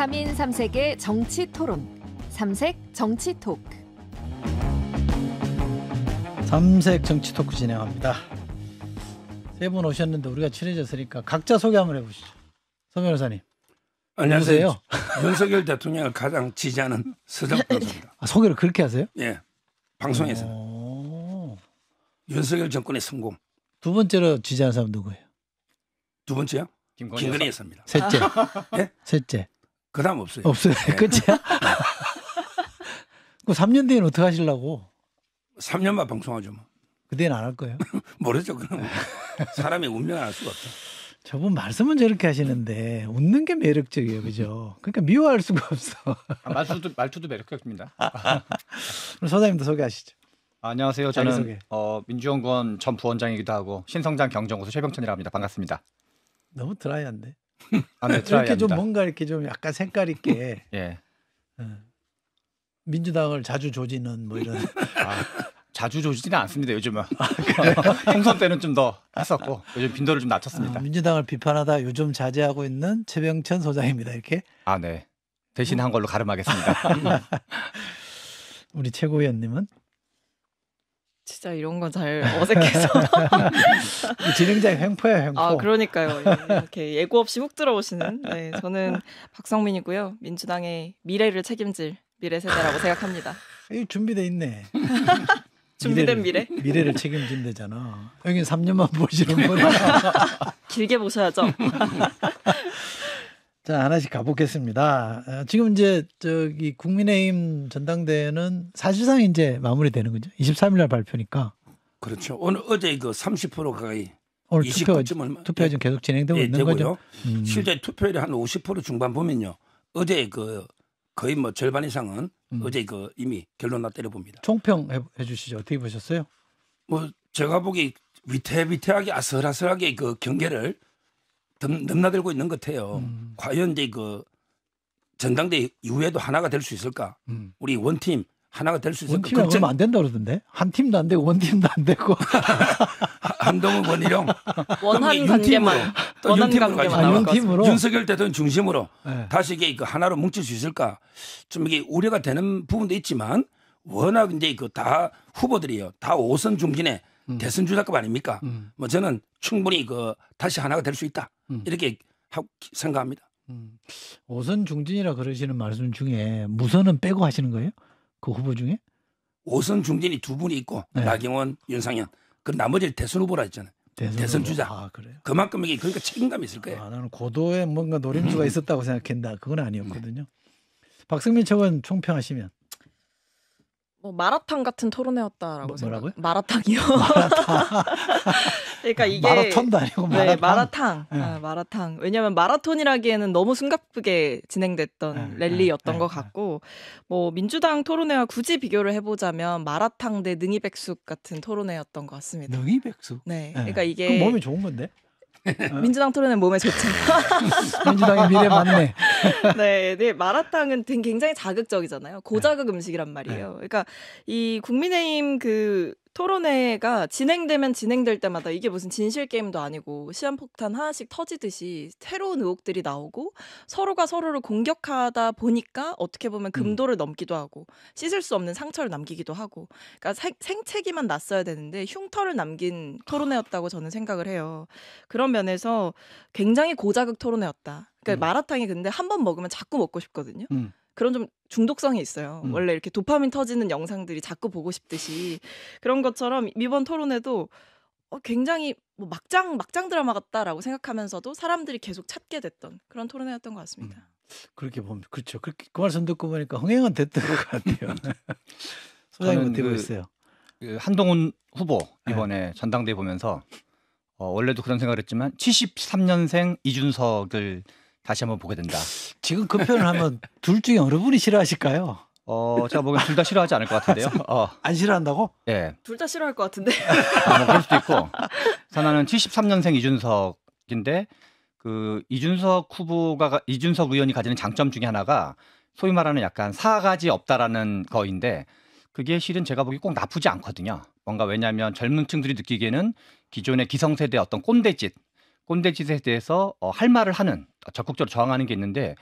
3인 3색의 정치 토론. 3색 정치 토크. 3색 정치 토크 진행합니다. 세 분 오셨는데 우리가 친해졌으니까 각자 소개 한번 해보시죠. 서 변호사님. 안녕하세요. 윤석열 대통령을 가장 지지하는 서정 변호입니다 아, 소개를 그렇게 하세요? 예. 방송에서. 오. 윤석열 정권의 성공. 두 번째로 지지하는 사람 누구예요? 두 번째요? 김건희, 김건희 여사입니다. 셋째. 예? 셋째. 그 다음 없어요. 없어요. 네. 끝이야? 그 3년 뒤에는 어떻게 하시려고? 3년만 방송하죠. 뭐. 그대는 안 할 거예요. 모르죠. 그럼 사람의 운명을 알 수가 없죠. 저분 말씀은 저렇게 하시는데 웃는 게 매력적이에요, 그죠? 그러니까 미워할 수가 없어. 아, 말투도 말투도 매력적입니다. 그장님도 소개하시죠. 아, 안녕하세요. 저는 어, 민주연구원 전 부원장이기도 하고 신성장 경정고수 최병천이라 합니다. 반갑습니다. 너무 드라이한데. 아, 네, 이렇게 좀 뭔가 이렇게 좀 약간 색깔 있게 예. 어. 민주당을 자주 조지는 뭐 이런 아, 자주 조지지는 않습니다 요즘은 총선 아, 때는 좀 더 했었고 요즘 빈도를 좀 낮췄습니다. 아, 민주당을 비판하다 요즘 자제하고 있는 최병천 소장입니다 이렇게. 아 네. 대신 한 걸로 가름하겠습니다. 우리 최고위원님은 진짜 이런 건 잘 어색해서 진행자의 횡포야 횡포. 아 그러니까요. 이렇게 예고 없이 훅 들어오시는. 네, 저는 박성민이고요. 민주당의 미래를 책임질 미래 세대라고 생각합니다. 이 준비돼 있네. 준비된 미래 미래? 미래를 책임진대잖아. 여기 3년만 보시는 분 길게 보셔야죠. 자, 하나씩 가보겠습니다. 어, 지금 이제 저기 국민의힘 전당대회는 사실상 이제 마무리되는 거죠. 23일 날 발표니까. 그렇죠. 오늘 어제 그30% 가까이 오늘 투표 투표 지금 예, 계속 진행되고 예, 있는 되고요. 거죠. 음. 실제 투표율이 한 50% 중반 보면요. 어제 그 거의 뭐 절반 이상은 음. 어제 그 이미 결론 났다려 봅니다. 총평 해, 주시죠. 어떻게 보셨어요? 뭐 제가 보기 위태위태하게 아슬아슬하게 그 경계를 넘나들고 있는 것 같아요. 음. 과연 이제 그 전당대 이후에도 하나가 될 수 있을까? 음. 우리 원팀 하나가 될 수 있을까? 원팀이 걱정... 안 된다 그러던데 한 팀도 안 되고 원 팀도 안 되고 한동훈 권일용 원한 관계만 또 원한 관계만 팀으로 윤석열 대통령 중심으로 네. 다시 이게 그 하나로 뭉칠 수 있을까? 좀 이게 우려가 되는 부분도 있지만 워낙 이제 그 다 후보들이요 다5선 중진에 음. 대선 주자급 아닙니까? 음. 뭐 저는 충분히 그 다시 하나가 될 수 있다 음. 이렇게 생각합니다. 음. 오선 중진이라 그러시는 말씀 중에 무선은 빼고 하시는 거예요? 그 후보 중에? 오선 중진이 두 분이 있고 네. 나경원, 윤상현 그 나머지 대선 후보라 했잖아요. 대선, 대선 주자. 아, 그만큼 이게 그러니까 책임감이 있을 거예요. 아, 나는 고도의 뭔가 노림수가 있었다고 생각했다. 그건 아니었거든요. 네. 박승민 측은 총평하시면 뭐 마라탕 같은 토론회였다라고 뭐, 생 뭐라고요? 마라탕이요. 마라탕. 그러니까 이게 마라톤도 아니고 마라탕. 네, 마라탕. 네. 아, 마라탕. 왜냐하면 마라톤이라기에는 너무 숨가쁘게 진행됐던 네, 랠리였던 것 같고 뭐 민주당 토론회와 굳이 비교를 해보자면 마라탕 대 능이백숙 같은 토론회였던 것 같습니다. 능이백숙. 네. 그러니까 이게 몸이 좋은 건데. 아. 민주당 토론은 몸에 좋죠. 민주당의 미래 맞네. 네, 네 마라탕은 굉장히 자극적이잖아요. 고자극 음식이란 말이에요. 네. 그러니까 이 국민의힘 그 토론회가 진행되면 진행될 때마다 이게 무슨 진실 게임도 아니고 시한폭탄 하나씩 터지듯이 새로운 의혹들이 나오고 서로가 서로를 공격하다 보니까 어떻게 보면 음. 금도를 넘기도 하고 씻을 수 없는 상처를 남기기도 하고 그러니까 생, 생채기만 났어야 되는데 흉터를 남긴 토론회였다고 저는 생각을 해요. 그런 면에서 굉장히 고자극 토론회였다. 그러니까 음. 마라탕이 근데 한 번 먹으면 자꾸 먹고 싶거든요. 음. 그런 좀 중독성이 있어요. 음. 원래 이렇게 도파민 터지는 영상들이 자꾸 보고 싶듯이 그런 것처럼 이번 토론에도 어, 굉장히 뭐 막장 막장 드라마 같다라고 생각하면서도 사람들이 계속 찾게 됐던 그런 토론회였던 것 같습니다. 음. 그렇게 보면 그렇죠. 그렇게 그 말씀 듣고 보니까 흥행은 됐던 것 같아요. 소장님 어떻게 그, 보셨어요? 그 한동훈 후보 네. 이번에 네. 전당대회 보면서 어, 원래도 그런 생각을 했지만 73년생 이준석을 다시 한번 보게 된다. 지금 그 표현을 하면 둘 중에 어느 분이 싫어하실까요? 어, 제가 보기엔 둘 다 싫어하지 않을 것 같은데요. 어. 안 싫어한다고? 예. 둘 다 싫어할 것 같은데. 아, 뭐 그럴 수도 있고. 사나는 73년생 이준석인데 그 이준석 후보 가- 이준석 의원이 가지는 장점 중에 하나가 소위 말하는 약간 사가지 없다라는 거인데 그게 실은 제가 보기 꼭 나쁘지 않거든요. 뭔가 왜냐하면 젊은층들이 느끼기에는 기존의 기성세대 어떤 꼰대짓 꼰대짓에 대해서 어, 할 말을 하는 적극적으로 저항하는 게 있는데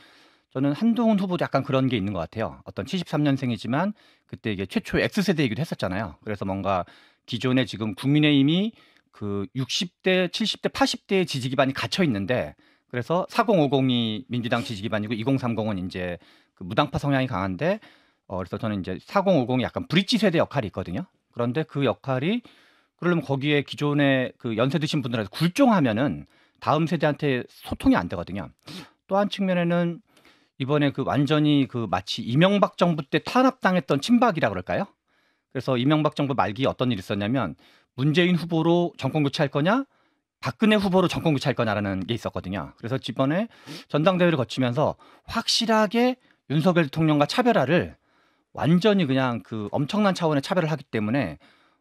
저는 한동훈 후보도 약간 그런 게 있는 것 같아요. 어떤 73년생이지만 그때 이게 최초의 X세대이기도 했었잖아요. 그래서 뭔가 기존에 지금 국민의힘이 그 60대, 70대, 80대의 지지 기반이 갇혀 있는데 그래서 4050이 민주당 지지 기반이고 2030은 이제 그 무당파 성향이 강한데 어 그래서 저는 이제 4050이 약간 브릿지 세대 역할이 있거든요. 그런데 그 역할이 그러려면 거기에 기존에 그 연세 드신 분들한테 굴종하면은 다음 세대한테 소통이 안 되거든요. 음. 또한 측면에는 이번에 그 완전히 그 마치 이명박 정부 때 탄압당했던 친박이라 그럴까요? 그래서 이명박 정부 말기 어떤 일이 있었냐면 문재인 후보로 정권 교체할 거냐 박근혜 후보로 정권 교체할 거냐라는 게 있었거든요. 그래서 이번에 전당대회를 거치면서 확실하게 윤석열 대통령과 차별화를 완전히 그냥 그 엄청난 차원의 차별을 하기 때문에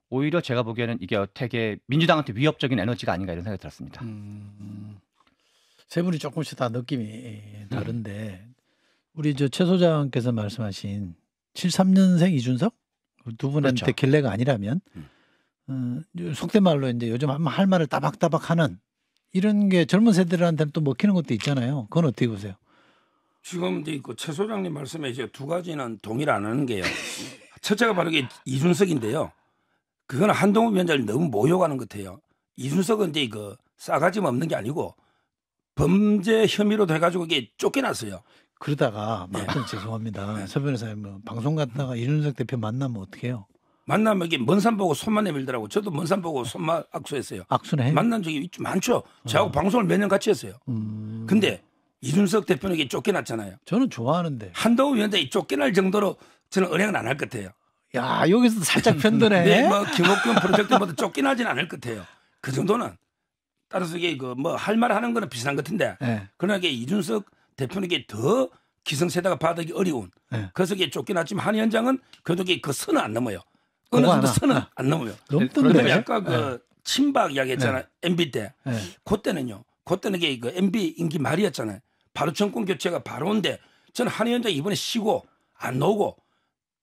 오히려 제가 보기에는 이게 되게 민주당한테 위협적인 에너지가 아닌가 이런 생각이 들었습니다. 음, 세 분이 조금씩 다 느낌이 음. 다른데 음. 우리 저최 소장께서 말씀하신 73년생 이준석 두 분한테 그렇죠. 결례가 아니라면 음. 어, 속된 말로 이제 요즘 할 말을 따박따박하는 이런 게 젊은 세대들한테는 또 먹히는 것도 있잖아요. 그건 어떻게 보세요? 지금도 있고 최 소장님 말씀에 이제 두 가지는 동일를 하는 게요. 첫째가 바로 이게 이준석인데요. 그건 한동훈 위원장을 너무 모욕하는 것 같아요. 이준석은 이제 그 싸가지 없는 게 아니고 범죄 혐의로 돼가지고 이게 쫓겨났어요. 그러다가 네. 죄송합니다. 네. 서 변호사님 뭐 방송 갔다가 음. 이준석 대표 만나면 어떡해요? 만나면 이게 먼산 보고 손만 내밀더라고. 저도 먼산 보고 손만 악수했어요. 악수네. 만난 적이 많죠. 어. 저하고 어. 방송을 몇 년 같이 했어요. 음. 근데 이준석 대표에게 쫓겨났잖아요. 저는 좋아하는데. 한동훈 위원장이 쫓겨날 정도로 저는 은행은 안 할 것 같아요. 야 여기서 도 살짝 편드네. 네, 뭐 김옥균 프로젝트보다 쫓긴 하진 않을 것 같아요. 그 정도는 따라서 이게 그 뭐 할 말 하는 거는 비슷한 것 같은데 네. 그러나 이게 이준석 대표에게 더 기성세대가 받기 어려운 네. 그래서 이게 쫓긴 하지만 한 현장은 그래도 그 선은 안 넘어요. 어느 정도 선은 아. 안 넘어요. 너무 그다 아까 그 예. 친박 이야기했잖아. 네. MB 때. 네. 그때는요. 그때는 이게 그 MB 임기 말이었잖아요. 바로 정권 교체가 바로 온데 저는 한 위원장 이번에 쉬고 안오고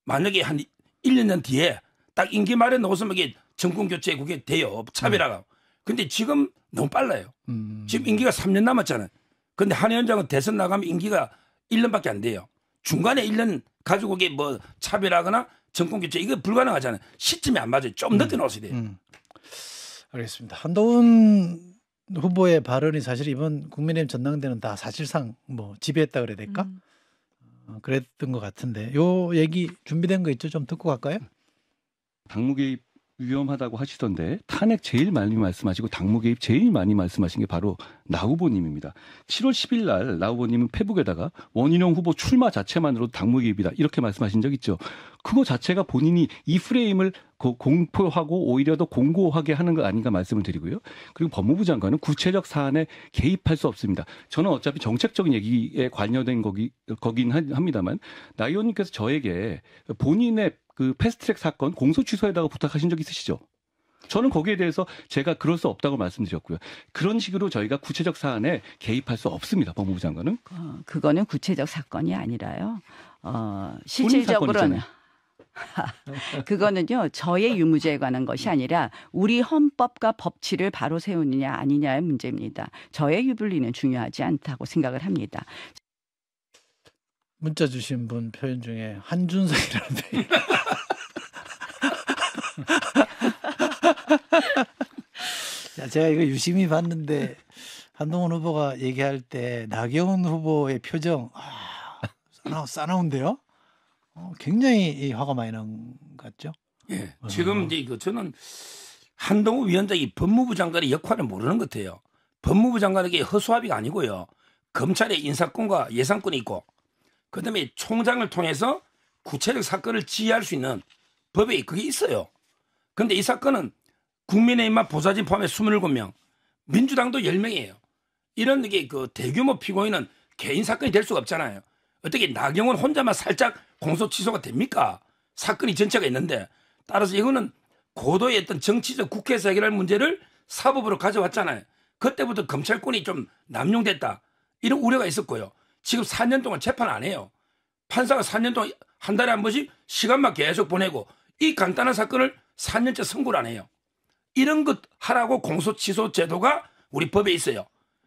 만약에 한 1년 뒤에 딱 임기 말에 넣어서 이게 정권 교체 그게 돼요. 차별화가. 음. 근데 지금 너무 빨라요. 음. 지금 임기가 3년 남았잖아요. 근데 한 위원장은 대선 나가면 임기가 1년밖에 안 돼요. 중간에 1년 가지고 그게뭐 차별하거나 정권 교체 이거 불가능하잖아요. 시점이 안 맞아요. 좀 음. 늦게 나왔어야 돼요. 음. 알겠습니다. 한동훈 후보의 발언이 사실 이번 국민의힘 전당대는 다 사실상 뭐 지배했다 그래야 될까? 음. 어, 그랬던 것 같은데 요 얘기 준비된 거 있죠? 좀 듣고 갈까요? 박무기 위험하다고 하시던데 탄핵 제일 많이 말씀하시고 당무 개입 제일 많이 말씀하신 게 바로 나 후보님입니다. 7월 10일 날 나 후보님은 페북에다가 원인용 후보 출마 자체만으로 당무 개입이다 이렇게 말씀하신 적 있죠. 그거 자체가 본인이 이 프레임을 공포하고 오히려 더 공고하게 하는 거 아닌가 말씀을 드리고요. 그리고 법무부 장관은 구체적 사안에 개입할 수 없습니다. 저는 어차피 정책적인 얘기에 관여된 거기, 거긴 합니다만 나 의원님께서 저에게 본인의 그 패스트트랙 사건 공소 취소에다가 부탁하신 적 있으시죠? 저는 거기에 대해서 제가 그럴 수 없다고 말씀드렸고요. 그런 식으로 저희가 구체적 사안에 개입할 수 없습니다. 법무부 장관은. 어, 그거는 구체적 사건이 아니라요. 어, 실질적으로는 그거는요 저의 유무죄에 관한 것이 아니라 우리 헌법과 법치를 바로 세우느냐 아니냐의 문제입니다. 저의 유불리는 중요하지 않다고 생각을 합니다. 문자 주신 분 표현 중에 한준석이라는 표현. 야, 제가 이거 유심히 봤는데 한동훈 후보가 얘기할 때 나경원 후보의 표정 아, 싸나, 싸나운데요? 어, 굉장히 화가 많이 난 것 같죠? 예. 어. 지금 이제 이거 저는 한동훈 위원장이 법무부 장관의 역할을 모르는 것 같아요. 법무부 장관에게 허수아비가 아니고요. 검찰의 인사권과 예산권이 있고 그다음에 총장을 통해서 구체적 사건을 지휘할 수 있는 법이 그게 있어요. 근데 이 사건은 국민의힘만 보좌진 포함해 27명, 민주당도 10명이에요. 이런 게그 대규모 피고인은 개인 사건이 될 수가 없잖아요. 어떻게 나경원 혼자만 살짝 공소 취소가 됩니까? 사건이 전체가 있는데 따라서 이거는 고도의 어떤 정치적 국회에서 해결할 문제를 사법으로 가져왔잖아요. 그때부터 검찰권이 좀 남용됐다 이런 우려가 있었고요. 지금 4년 동안 재판 안 해요. 판사가 4년 동안 한 달에 한 번씩 시간만 계속 보내고 이 간단한 사건을 4년째 선고를 안 해요. 이런 것 하라고 공소 취소 제도가 우리 법에 있어요.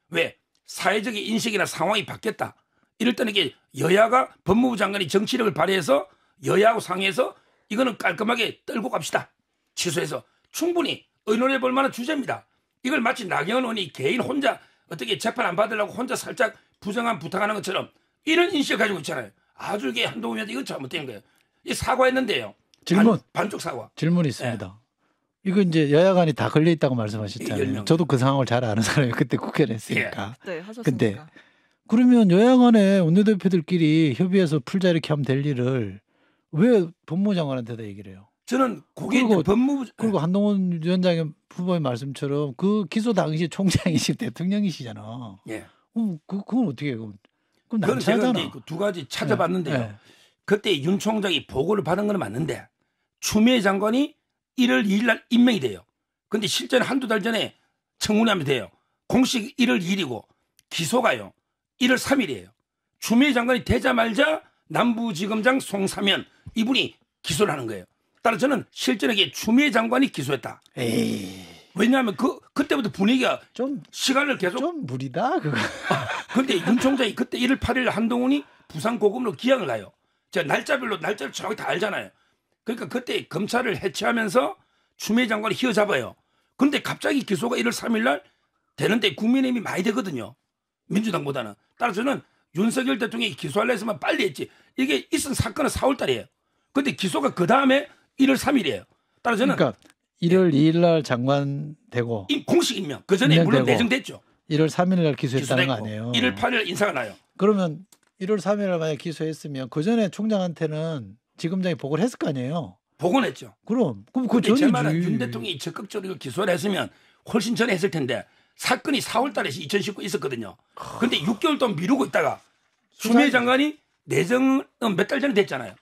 왜? 사회적인 인식이나 상황이 바뀌었다. 이럴 때는 이게 여야가 법무부 장관이 정치력을 발휘해서 여야하고 상의해서 이거는 깔끔하게 떨고 갑시다. 취소해서 충분히 의논해 볼 만한 주제입니다. 이걸 마치 나경원 의원이 개인 혼자 어떻게 재판 안 받으려고 혼자 살짝 부정한 부탁하는 것처럼 이런 인식을 가지고 있잖아요. 아주 이게 한동훈한테 이건 잘못된 거예요. 이 사과했는데요. 질문 반, 쪽 사과. 질문이 있습니다. 네. 이거 이제 여야간이 다 걸려 있다고 말씀하셨잖아요. 저도 그 상황을 잘 아는 사람이 그때 국회를 했으니까. 예. 네, 하셨습니까? 근데 그러면 여야간에 원내대표들끼리 협의해서 풀자 이렇게 하면 될 일을 왜 법무장관한테 다 얘기를 해요? 저는 고게 법무부 그리고 예. 한동훈 위원장의 후보의 말씀처럼 그 기소 당시 총장이시 대통령이시잖아. 예. 그럼 어, 그, 그건 어떻게 해요? 그럼 그건 제가 이제 그두 가지 찾아봤는데요. 네, 네. 그때 윤 총장이 보고를 받은 건 맞는데 추미애 장관이 1월 2일 날 임명이 돼요. 근데 실제는 한두 달 전에 청문회하면 돼요. 공식 1월 2일이고 기소가요. 1월 3일이에요. 추미애 장관이 되자말자 남부지검장 송사면 이분이 기소를 하는 거예요. 따라서 저는 실제에게 추미애 장관이 기소했다. 에이. 왜냐하면 그 그때부터 분위기가 좀 시간을 계속 좀 무리다 그거. 그런데 윤 총장이 그때 1월 8일 한동훈이 부산 고검으로 기항을 가요. 제가 날짜별로 날짜를 정확히 다 알잖아요. 그러니까 그때 검찰을 해체하면서 추미애 장관을 휘어잡아요. 그런데 갑자기 기소가 1월 3일 날 되는데 국민의힘이 많이 되거든요. 민주당보다는. 따라서는 윤석열 대통령이 기소할려 했으면 빨리 했지. 이게 있은 사건은 4월 달이에요. 그런데 기소가 그 다음에 1월 3일이에요. 따라서는 그러니까 1월 2일 날 장관 되고 이 공식 임명. 그 전에 물론 내정됐죠. 1월 3일 날 기소했다는 기소됐고, 거 아니에요. 1월 8일 인사가 나요. 그러면 1월 3일 날 만약 기소했으면 그 전에 총장한테는 지검장이 보고를 했을 거 아니에요. 복원했죠. 그럼 그럼 그 전에 말은 대통령이 적극적으로 기소를 했으면 훨씬 전에 했을 텐데 사건이 4월달에 2019 있었거든요. 근데 6개월 동안 미루고 있다가 수미 장관이 내정몇 달 전에 됐잖아요.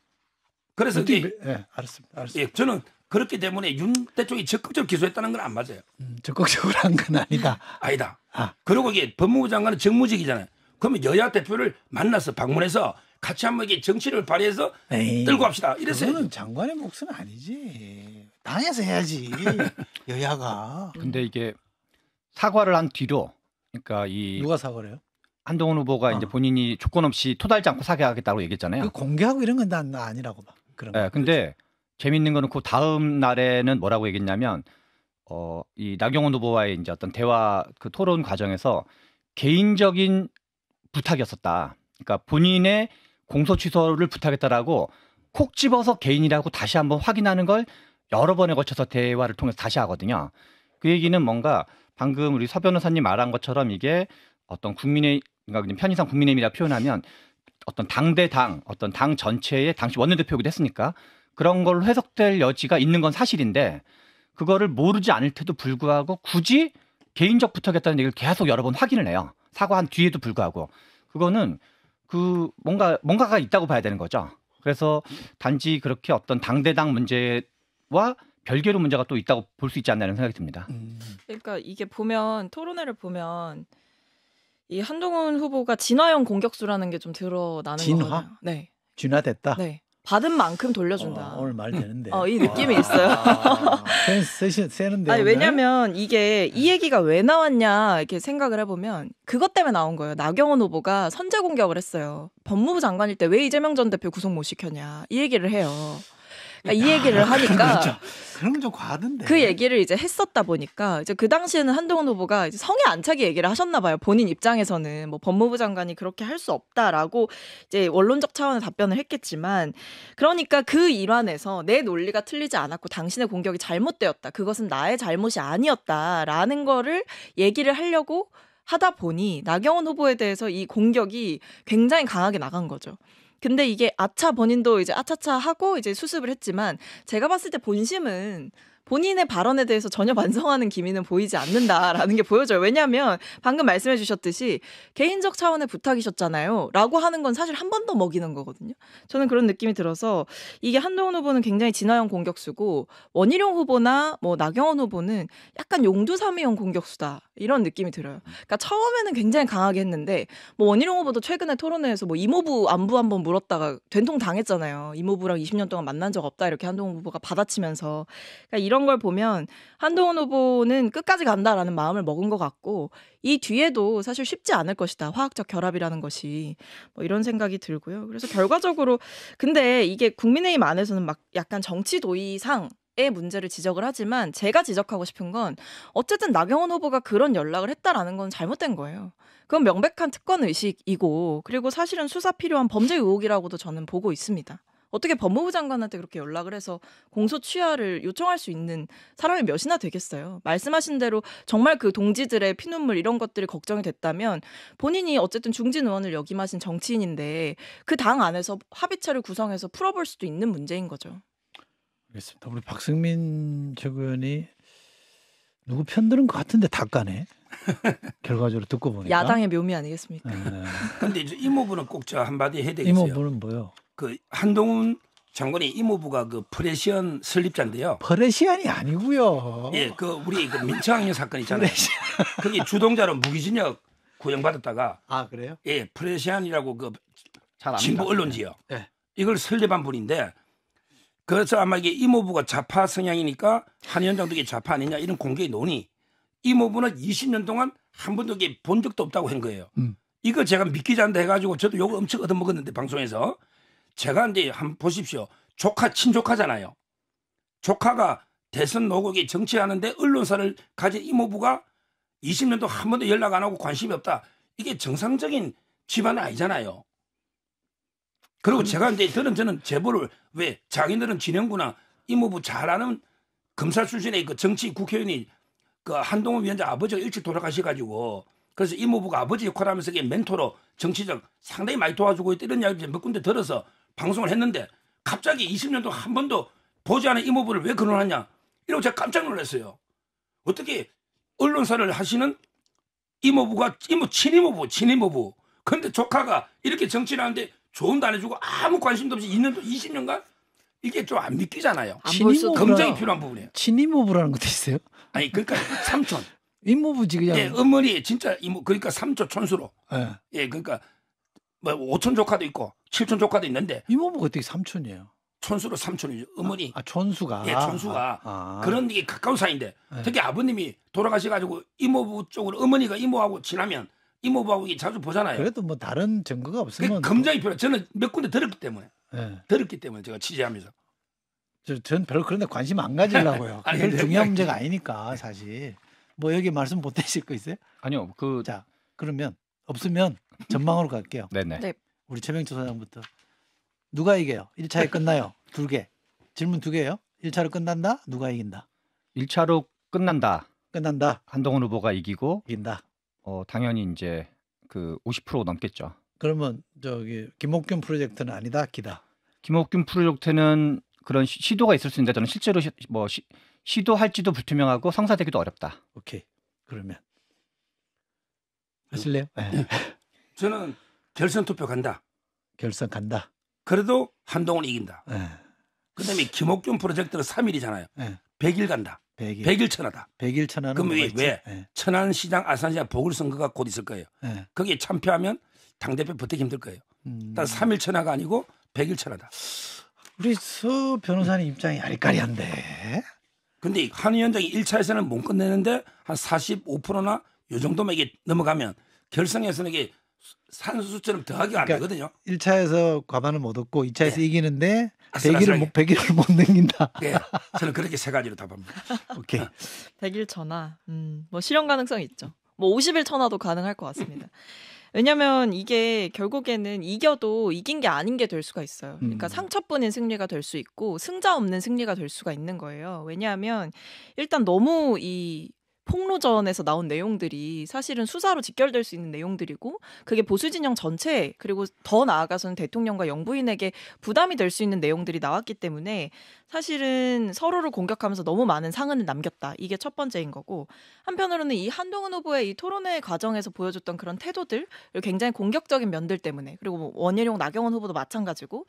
그래서 이, 예, 알았습니다. 알았습니다. 예, 저는 그렇기 때문에 윤 대통령이 적극적으로 기소했다는 건 안 맞아요. 음, 적극적으로 한 건 아니다. 아니다. 아. 그리고 이게 법무부 장관은 정무직이잖아요. 그러면 여야 대표를 만나서 방문해서 같이 한번 이게 정치를 발휘해서 에이, 들고 합시다. 이래서 그는 장관의 몫은 아니지. 당에서 해야지. 여야가. 근데 이게 사과를 한 뒤로 그러니까 이 누가 사과를 해요? 한동훈 후보가 어. 이제 본인이 조건 없이 토달지 않고 사과하겠다고 얘기했잖아요. 그 공개하고 이런 건난 아니라고 봐. 그런 네, 근데 재밌는 거는 그 다음 날에는 뭐라고 얘기했냐면 어, 이 나경원 후보와의 이제 어떤 대화 그 토론 과정에서 개인적인 부탁이었었다. 그러니까 본인의 공소 취소를 부탁했다라고 콕 집어서 개인이라고 다시 한번 확인하는 걸 여러 번에 걸쳐서 대화를 통해서 다시 하거든요. 그 얘기는 뭔가 방금 우리 서 변호사님 말한 것처럼 이게 어떤 국민의 그러니까 그냥 편의상 국민의힘이라 표현하면 어떤 당대당 어떤 당 전체의 당시 원내대표기도 했으니까 그런 걸로 해석될 여지가 있는 건 사실인데 그거를 모르지 않을 때도 불구하고 굳이 개인적 부탁했다는 얘기를 계속 여러 번 확인을 해요. 사과한 뒤에도 불구하고 그거는 그 뭔가 뭔가가 있다고 봐야 되는 거죠. 그래서 단지 그렇게 어떤 당대당 문제와 별개로 문제가 또 있다고 볼 수 있지 않나는 생각이 듭니다. 음. 그러니까 이게 보면 토론회를 보면 이 한동훈 후보가 진화형 공격수라는 게 좀 드러나는 진화? 거예요. 네. 진화됐다. 네. 받은 만큼 돌려준다. 어, 오늘 말 되는데. 어, 이 느낌이 와. 아. 있어요. 세시 는데 아니, 왜냐면 이게 이 얘기가 왜 나왔냐 이렇게 생각을 해보면 그것 때문에 나온 거예요. 나경원 후보가 선제 공격을 했어요. 법무부 장관일 때 왜 이재명 전 대표 구속 못 시켰냐 이 얘기를 해요. 그러니까 이 얘기를 아, 하니까 그렇좀 과하던데. 그 얘기를 이제 했었다 보니까 이제 그 당시에는 한동훈 후보가 이제 성에 안 차게 얘기를 하셨나 봐요. 본인 입장에서는 뭐 법무부 장관이 그렇게 할 수 없다라고 이제 원론적 차원의 답변을 했겠지만 그러니까 그 일환에서 내 논리가 틀리지 않았고 당신의 공격이 잘못되었다. 그것은 나의 잘못이 아니었다라는 거를 얘기를 하려고 하다 보니 나경원 후보에 대해서 이 공격이 굉장히 강하게 나간 거죠. 근데 이게 아차 본인도 이제 아차차 하고 이제 수습을 했지만 제가 봤을 때 본심은 본인의 발언에 대해서 전혀 반성하는 기미는 보이지 않는다라는 게 보여져요. 왜냐하면 방금 말씀해 주셨듯이 개인적 차원의 부탁이셨잖아요. 라고 하는 건 사실 한 번 더 먹이는 거거든요. 저는 그런 느낌이 들어서 이게 한동훈 후보는 굉장히 진화형 공격수고 원희룡 후보나 뭐 나경원 후보는 약간 용두삼이형 공격수다. 이런 느낌이 들어요. 그러니까 처음에는 굉장히 강하게 했는데 뭐 원희룡 후보도 최근에 토론회에서 뭐 이모부 안부 한 번 물었다가 된통 당했잖아요. 이모부랑 20년 동안 만난 적 없다 이렇게 한동훈 후보가 받아치면서 그러니까 이런 이런 걸 보면 한동훈 후보는 끝까지 간다라는 마음을 먹은 것 같고 이 뒤에도 사실 쉽지 않을 것이다. 화학적 결합이라는 것이 뭐 이런 생각이 들고요. 그래서 결과적으로 근데 이게 국민의힘 안에서는 막 약간 정치 도의상 의 문제를 지적을 하지만 제가 지적하고 싶은 건 어쨌든 나경원 후보가 그런 연락을 했다라는 건 잘못된 거예요. 그건 명백한 특권 의식이고 그리고 사실은 수사 필요한 범죄 의혹이라고도 저는 보고 있습니다. 어떻게 법무부 장관한테 그렇게 연락을 해서 공소 취하를 요청할 수 있는 사람이 몇이나 되겠어요. 말씀하신 대로 정말 그 동지들의 피눈물 이런 것들이 걱정이 됐다면 본인이 어쨌든 중진 의원을 역임하신 정치인인데 그 당 안에서 합의체를 구성해서 풀어볼 수도 있는 문제인 거죠. 알겠습니다. 우리 박승민 최고위원이 누구 편드는 것 같은데 다 까네. 결과적으로 듣고 보니까 야당의 묘미 아니겠습니까? 네. 근데 이제 이모꼭저 한마디 해야 되겠어요. 이모부는 뭐요? 그 한동훈 장군의 이모부가 그 프레시안 설립자인데요. 프레시안이 아니고요. 예, 그 우리 그 민청학년 사건 있잖아요. 그게 주동자로 무기징역 구형받았다가 아 그래요? 예, 프레시안이라고 그 진보 언론지요. 네. 이걸 설립한 분인데 그래서 아마 이게 이모부가 좌파 성향이니까 한 위원장도 이게 좌파 아니냐 이런 공개 논의. 이모부는 20년 동안 한 번도 본 적도 없다고 한 거예요. 음. 이거 제가 믿기지 않다 해가지고 저도 욕을 엄청 얻어먹었는데 방송에서 제가 이제 한번 보십시오. 조카 친조카잖아요. 조카가 대선 노국이 정치하는데 언론사를 가진 이모부가 20년도 한 번도 연락 안 하고 관심이 없다. 이게 정상적인 집안은 아니잖아요. 그리고 음. 제가 이제 들은 저는 제보를 왜 자기들은 진영구나 이모부 잘 아는 검사 출신의 그 정치 국회의원이 그 한동훈 위원장 아버지가 일찍 돌아가셔가지고 그래서 이모부가 아버지 역할을 하면서 멘토로 정치적 상당히 많이 도와주고 있다 이런 이야기를 몇 군데 들어서 방송을 했는데 갑자기 20년 동안 한 번도 보지 않은 이모부를 왜 거론하냐 이러고 제가 깜짝 놀랐어요. 어떻게 언론사를 하시는 이모부가 이모 친이모부 친이모부 근데 조카가 이렇게 정치를 하는데 좋은도안 해주고 아무 관심도 없이 있는 20년간 이게 좀 안 믿기잖아요. 친이모부 굉장히 필요한 부분이에요. 친이모부라는 것도 있어요? 아니 그러니까 삼촌. 이모부지 그냥. 예, 어머니 진짜 이모 그러니까 삼촌 촌수로. 예. 예, 그러니까 뭐 오촌 조카도 있고 7촌 조카도 있는데 이모부가 어떻게 삼촌이에요? 촌수로 삼촌이죠. 어머니. 아, 아 촌수가. 예, 촌수가. 아, 아, 아. 그런 게 가까운 사이인데 네. 특히 아버님이 돌아가셔가지고 이모부 쪽으로 어머니가 이모하고 지나면 이모부하고 자주 보잖아요. 그래도 뭐 다른 증거가 그 없으면 검장이 필요. 해 저는 몇 군데 들었기 때문에. 네. 들었기 때문에 제가 취재하면서. 저는 별로 그런데 관심 안 가지려고요. 아니, 별 네. 중요한 네. 문제가 아니니까 사실. 뭐 여기 말씀 못 하실 거 있어요? 아니요. 그 자, 그러면 없으면 전망으로 갈게요. 네네. 네. 네. 우리 최명주 사장부터 누가 이겨요? 1차에 끝나요. 두 개. 질문 두 개예요. 1차로 끝난다. 누가 이긴다? 1차로 끝난다. 끝난다. 한동훈 후보가 이기고 이긴다. 어, 당연히 이제 그50% 넘겠죠. 그러면 저기 김옥균 프로젝트는 아니다. 기다. 김옥균 프로젝트는 그런 시, 도가 있을 수 있는데 저는 실제로 시, 뭐 시, 시도할지도 불투명하고 성사되기도 어렵다. 오케이. 그러면 하실래요? 저는 결선 투표 간다. 결선 간다. 그래도 한동훈 이긴다. 네. 그다음에 김옥균 프로젝트는 3일이잖아요. 네. 예. 100일 간다. 100일, 100일 천하다. 100일 천하는 그럼 왜, 왜? 네. 예. 천안시장, 아산시장 보궐선거가 곧 있을 거예요. 네. 거기에 참패하면 당대표 버티기 힘들 거예요. 음. 단 3일 천하가 아니고 100일 천하다. 우리 서 변호사님 입장이 알까리한데. 근데 한 위원장이 1차에서는 못 끝내는데 한 45%나 요정도면 이게 넘어가면 결성에서는 이게 산수수처럼 더하기가 그러니까 안 되거든요. 1차에서 과반을 못 얻고 2차에서 네. 예. 이기는데 100일을 못, 100일을 못 넘긴다. 네. 예. 저는 그렇게 세 가지로 답합니다. 오케이. 100일 어. 전화. 음, 뭐 실현 가능성이 있죠. 뭐 50일 전화도 가능할 것 같습니다. 왜냐면 이게 결국에는 이겨도 이긴 게 아닌 게 될 수가 있어요. 그러니까 음. 상처뿐인 승리가 될 수 있고 승자 없는 승리가 될 수가 있는 거예요. 왜냐하면 일단 너무 이 폭로전에서 나온 내용들이 사실은 수사로 직결될 수 있는 내용들이고 그게 보수 진영 전체 그리고 더 나아가서는 대통령과 영부인에게 부담이 될 수 있는 내용들이 나왔기 때문에 사실은 서로를 공격하면서 너무 많은 상흔을 남겼다. 이게 첫 번째인 거고 한편으로는 이 한동훈 후보의 이 토론회 과정에서 보여줬던 그런 태도들 굉장히 공격적인 면들 때문에 그리고 뭐 원희룡 나경원 후보도 마찬가지고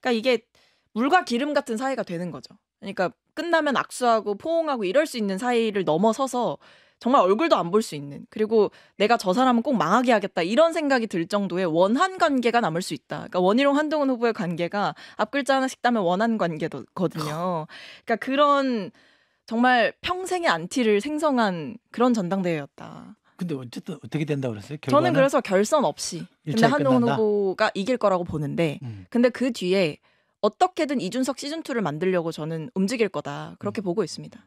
그러니까 이게 물과 기름 같은 사이가 되는 거죠. 그러니까 끝나면 악수하고 포옹하고 이럴 수 있는 사이를 넘어서서 정말 얼굴도 안 볼 수 있는 그리고 내가 저 사람은 꼭 망하게 하겠다 이런 생각이 들 정도의 원한 관계가 남을 수 있다. 그러니까 원희룡 한동훈 후보의 관계가 앞 글자 하나씩 따면 원한 관계거든요. 그러니까 그런 정말 평생의 안티를 생성한 그런 전당대회였다. 근데 어쨌든 어떻게 된다 그랬어요? 결과는? 저는 그래서 결선 없이 근데 한동훈 끝난다? 후보가 이길 거라고 보는데 음. 근데 그 뒤에 어떻게든 이준석 시즌 2를 만들려고 저는 움직일 거다 그렇게 음. 보고 있습니다.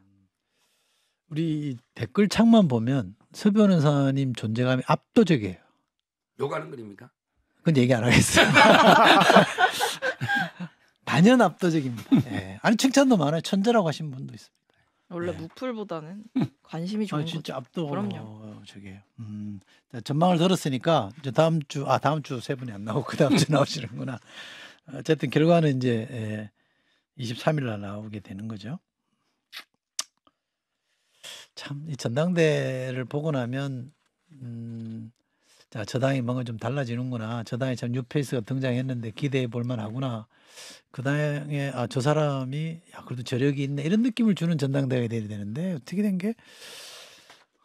우리 댓글 창만 보면 서 변호사님 존재감이 압도적이에요. 요가는 그립니까? 그건 얘기 안 하겠어요. 단연 압도적입니다. 예. 아니 칭찬도 많아요. 천재라고 하신 분도 있습니다. 원래 예. 무풀보다는 관심이 좋은 아, 진짜 압도. 그럼요. 음, 전망을 들었으니까 이제 다음 주 아 다음 주세 분이 안 나오고 그 다음 주 나오시는구나. 어쨌든 결과는 이제 23일 예, 날 나오게 되는 거죠. 참 이 전당대를 보고 나면 음, 자, 저 당이 뭔가 좀 달라지는구나. 저 당에 참 뉴페이스가 등장했는데 기대해 볼 만하구나. 그 당에 아, 저 사람이 야, 그래도 저력이 있네. 이런 느낌을 주는 전당대회가 돼야 되는데 어떻게 된 게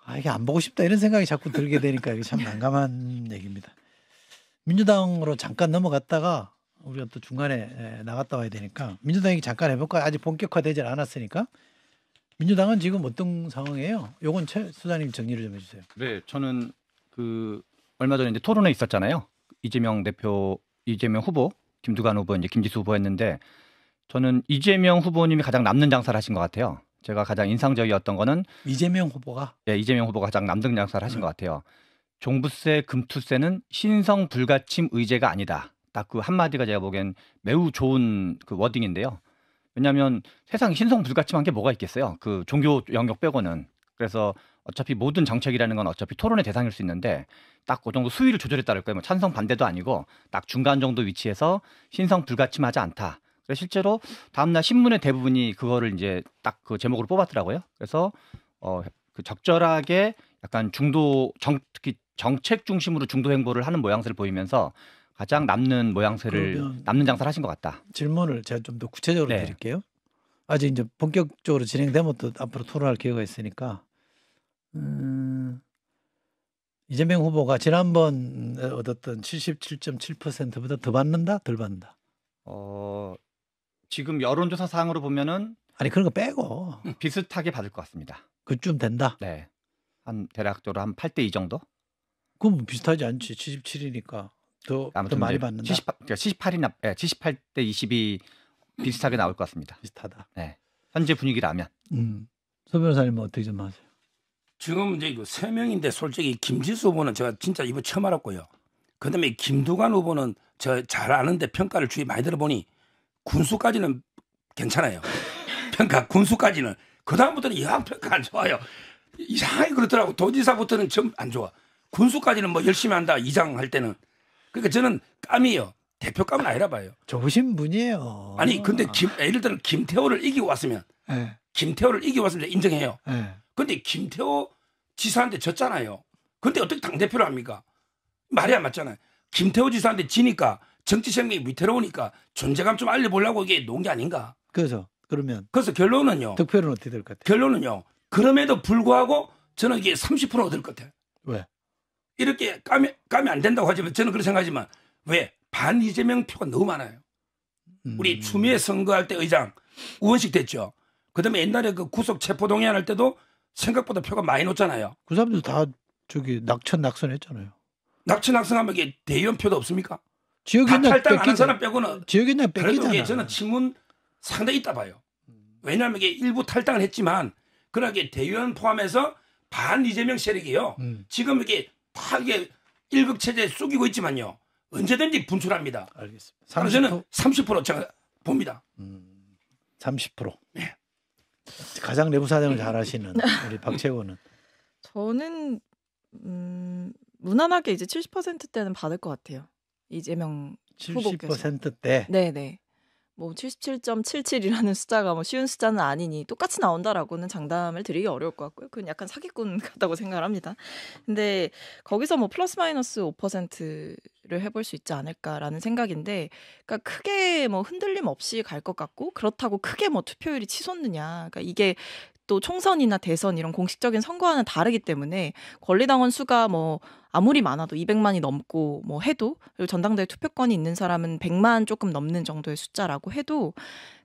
아, 이게 안 보고 싶다 이런 생각이 자꾸 들게 되니까 이게 참 난감한 얘기입니다. 민주당으로 잠깐 넘어갔다가 우리가 또 중간에 예, 나갔다 와야 되니까 민주당 얘기 잠깐 해볼까? 아직 본격화되지 않았으니까 민주당은 지금 어떤 상황이에요? 요건 최 수사님 정리를 좀 해주세요. 네, 저는 그 얼마 전에 이제 토론회 있었잖아요. 이재명 대표, 이재명 후보, 김두관 후보, 이제 김지수 후보 였는데 저는 이재명 후보님이 가장 남는 장사를 하신 것 같아요. 제가 가장 인상적이었던 거는 이재명 후보가 예, 이재명 후보가 가장 남는 장사를 하신 음. 것 같아요. 종부세, 금투세는 신성 불가침 의제가 아니다. 딱그 한마디가 제가 보기엔 매우 좋은 그 워딩인데요. 왜냐하면 세상 신성 불가침한 게 뭐가 있겠어요? 그 종교 영역 빼고는. 그래서 어차피 모든 정책이라는 건 어차피 토론의 대상일 수 있는데 딱 그 정도 수위를 조절했다랄 거예요. 뭐 찬성 반대도 아니고 딱 중간 정도 위치에서 신성 불가침하지 않다. 그래서 실제로 다음날 신문의 대부분이 그거를 이제 딱 그 제목으로 뽑았더라고요. 그래서 어, 그 적절하게 약간 중도 정, 특히 정책 중심으로 중도 행보를 하는 모양새를 보이면서 가장 남는 모양새를 남는 장사를 하신 것 같다. 질문을 제가 좀 더 구체적으로 네. 드릴게요. 아직 이제 본격적으로 진행되면 또 앞으로 토론할 기회가 있으니까 음, 이재명 후보가 지난번 얻었던 77.7%보다 더 받는다, 덜 받는다. 어 지금 여론조사 사항으로 보면은 아니 그런 거 빼고 음, 비슷하게 받을 것 같습니다. 그쯤 된다. 네, 한 대략적으로 한 8대 2 정도. 그럼 비슷하지 않지. 77이니까. 더, 아무튼 더 많이 받는다. 78, 그러니까 78이나 네, 78대 22 비슷하게 나올 것 같습니다. 비슷하다. 네. 현재 분위기라면. 음. 서 변호사님 뭐 어떻게 좀 하세요? 지금 이제 세 명인데 솔직히 김지수 후보는 제가 진짜 이번 처음 알았고요. 그다음에 김두관 후보는 저잘 아는데 평가를 주위 많이 들어보니 군수까지는 괜찮아요. 평가 군수까지는 그 다음부터는 이상 평가 안 좋아요. 이상하게 그렇더라고 도지사부터는 좀 안 좋아. 군수까지는 뭐 열심히 한다 이장 할 때는 그러니까 저는 까미요. 대표감은 아니라 봐요. 좋으신 분이에요. 아니 근데 아. 김, 예를 들어 김태호를 이기고 왔으면 네. 김태호를 이기고 왔으면 인정해요. 네. 근데 김태호 지사한테 졌잖아요. 근데 어떻게 당 대표를 합니까? 말이 안 맞잖아요. 김태호 지사한테 지니까 정치 생명이 위태로우니까 존재감 좀 알려보려고 이게 놓은 게 아닌가. 그래서 그러면 그래서 결론은요. 득표율 어떻게 될 것 같아요? 결론은요. 그럼에도 불구하고 저는 이게 30% 얻을 것 같아요. 왜? 이렇게 까면, 까면 안 된다고 하지만 저는 그렇게 생각하지만 왜? 반 이재명 표가 너무 많아요. 음. 우리 추미애 선거할 때 의장 우원식 됐죠. 그 다음에 옛날에 그 구속 체포동의안 할 때도 생각보다 표가 많이 놓잖아요. 그 사람들 다 저기 낙천 낙선했잖아요. 낙천 낙선하면 이게 대의원 표도 없습니까? 지역인당 탈당 뺏기는 사람 빼고는 지역인당 뺏기잖아. 그래도 이게 저는 친문 상당히 있다 봐요. 왜냐하면 이게 일부 탈당을 했지만 그러나 게 대의원 포함해서 반 이재명 세력이요. 음. 지금 이렇게 다 이게 일극 체제에 쑥이고 있지만요. 언제든지 분출합니다. 알겠습니다. 30%? 바로 저는 30% 제가 봅니다. 음, 30%. 네. 가장 내부 사정을 잘아시는 우리 박채원은 저는 음, 무난하게 이제 70%대는 받을 것 같아요. 이재명 70%대. 네네. 뭐 77.77이라는 숫자가 뭐 쉬운 숫자는 아니니 똑같이 나온다라고는 장담을 드리기 어려울 것 같고요. 그건 약간 사기꾼 같다고 생각을 합니다. 근데 거기서 뭐 플러스 마이너스 5%를 해볼 수 있지 않을까라는 생각인데, 그러니까 크게 뭐 흔들림 없이 갈 것 같고 그렇다고 크게 뭐 투표율이 치솟느냐, 그러니까 이게 또 총선이나 대선 이런 공식적인 선거와는 다르기 때문에 권리당원 수가 뭐 아무리 많아도 200만이 넘고 뭐 해도 그리고 전당대회 투표권이 있는 사람은 100만 조금 넘는 정도의 숫자라고 해도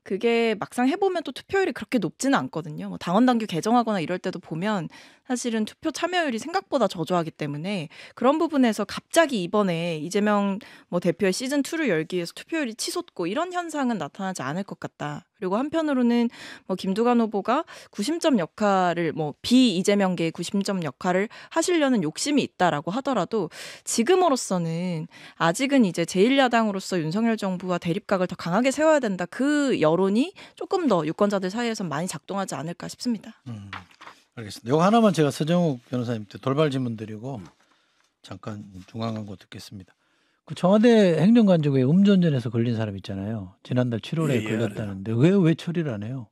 그게 막상 해보면 또 투표율이 그렇게 높지는 않거든요. 뭐 당원 당규 개정하거나 이럴 때도 보면 사실은 투표 참여율이 생각보다 저조하기 때문에 그런 부분에서 갑자기 이번에 이재명 뭐 대표의 시즌 2를 열기 위해서 투표율이 치솟고 이런 현상은 나타나지 않을 것 같다. 그리고 한편으로는 뭐 김두관 후보가 구심점 역할을 뭐 비 이재명계의 구심점 역할을 하시려는 욕심이 있다라고 하더라도 지금으로서는 아직은 이제 제1야당으로서 윤석열 정부와 대립각을 더 강하게 세워야 된다 그 여론이 조금 더 유권자들 사이에서 많이 작동하지 않을까 싶습니다. 음, 알겠습니다. 이거 하나만 제가 서정욱 변호사님한 돌발 질문 드리고 잠깐 중앙 광고 듣겠습니다. 그 청와대 행정관직에 음주운전에서 걸린 사람 있잖아요. 지난달 7월에 예, 예, 걸렸다는데 왜왜 처리를 안 해요?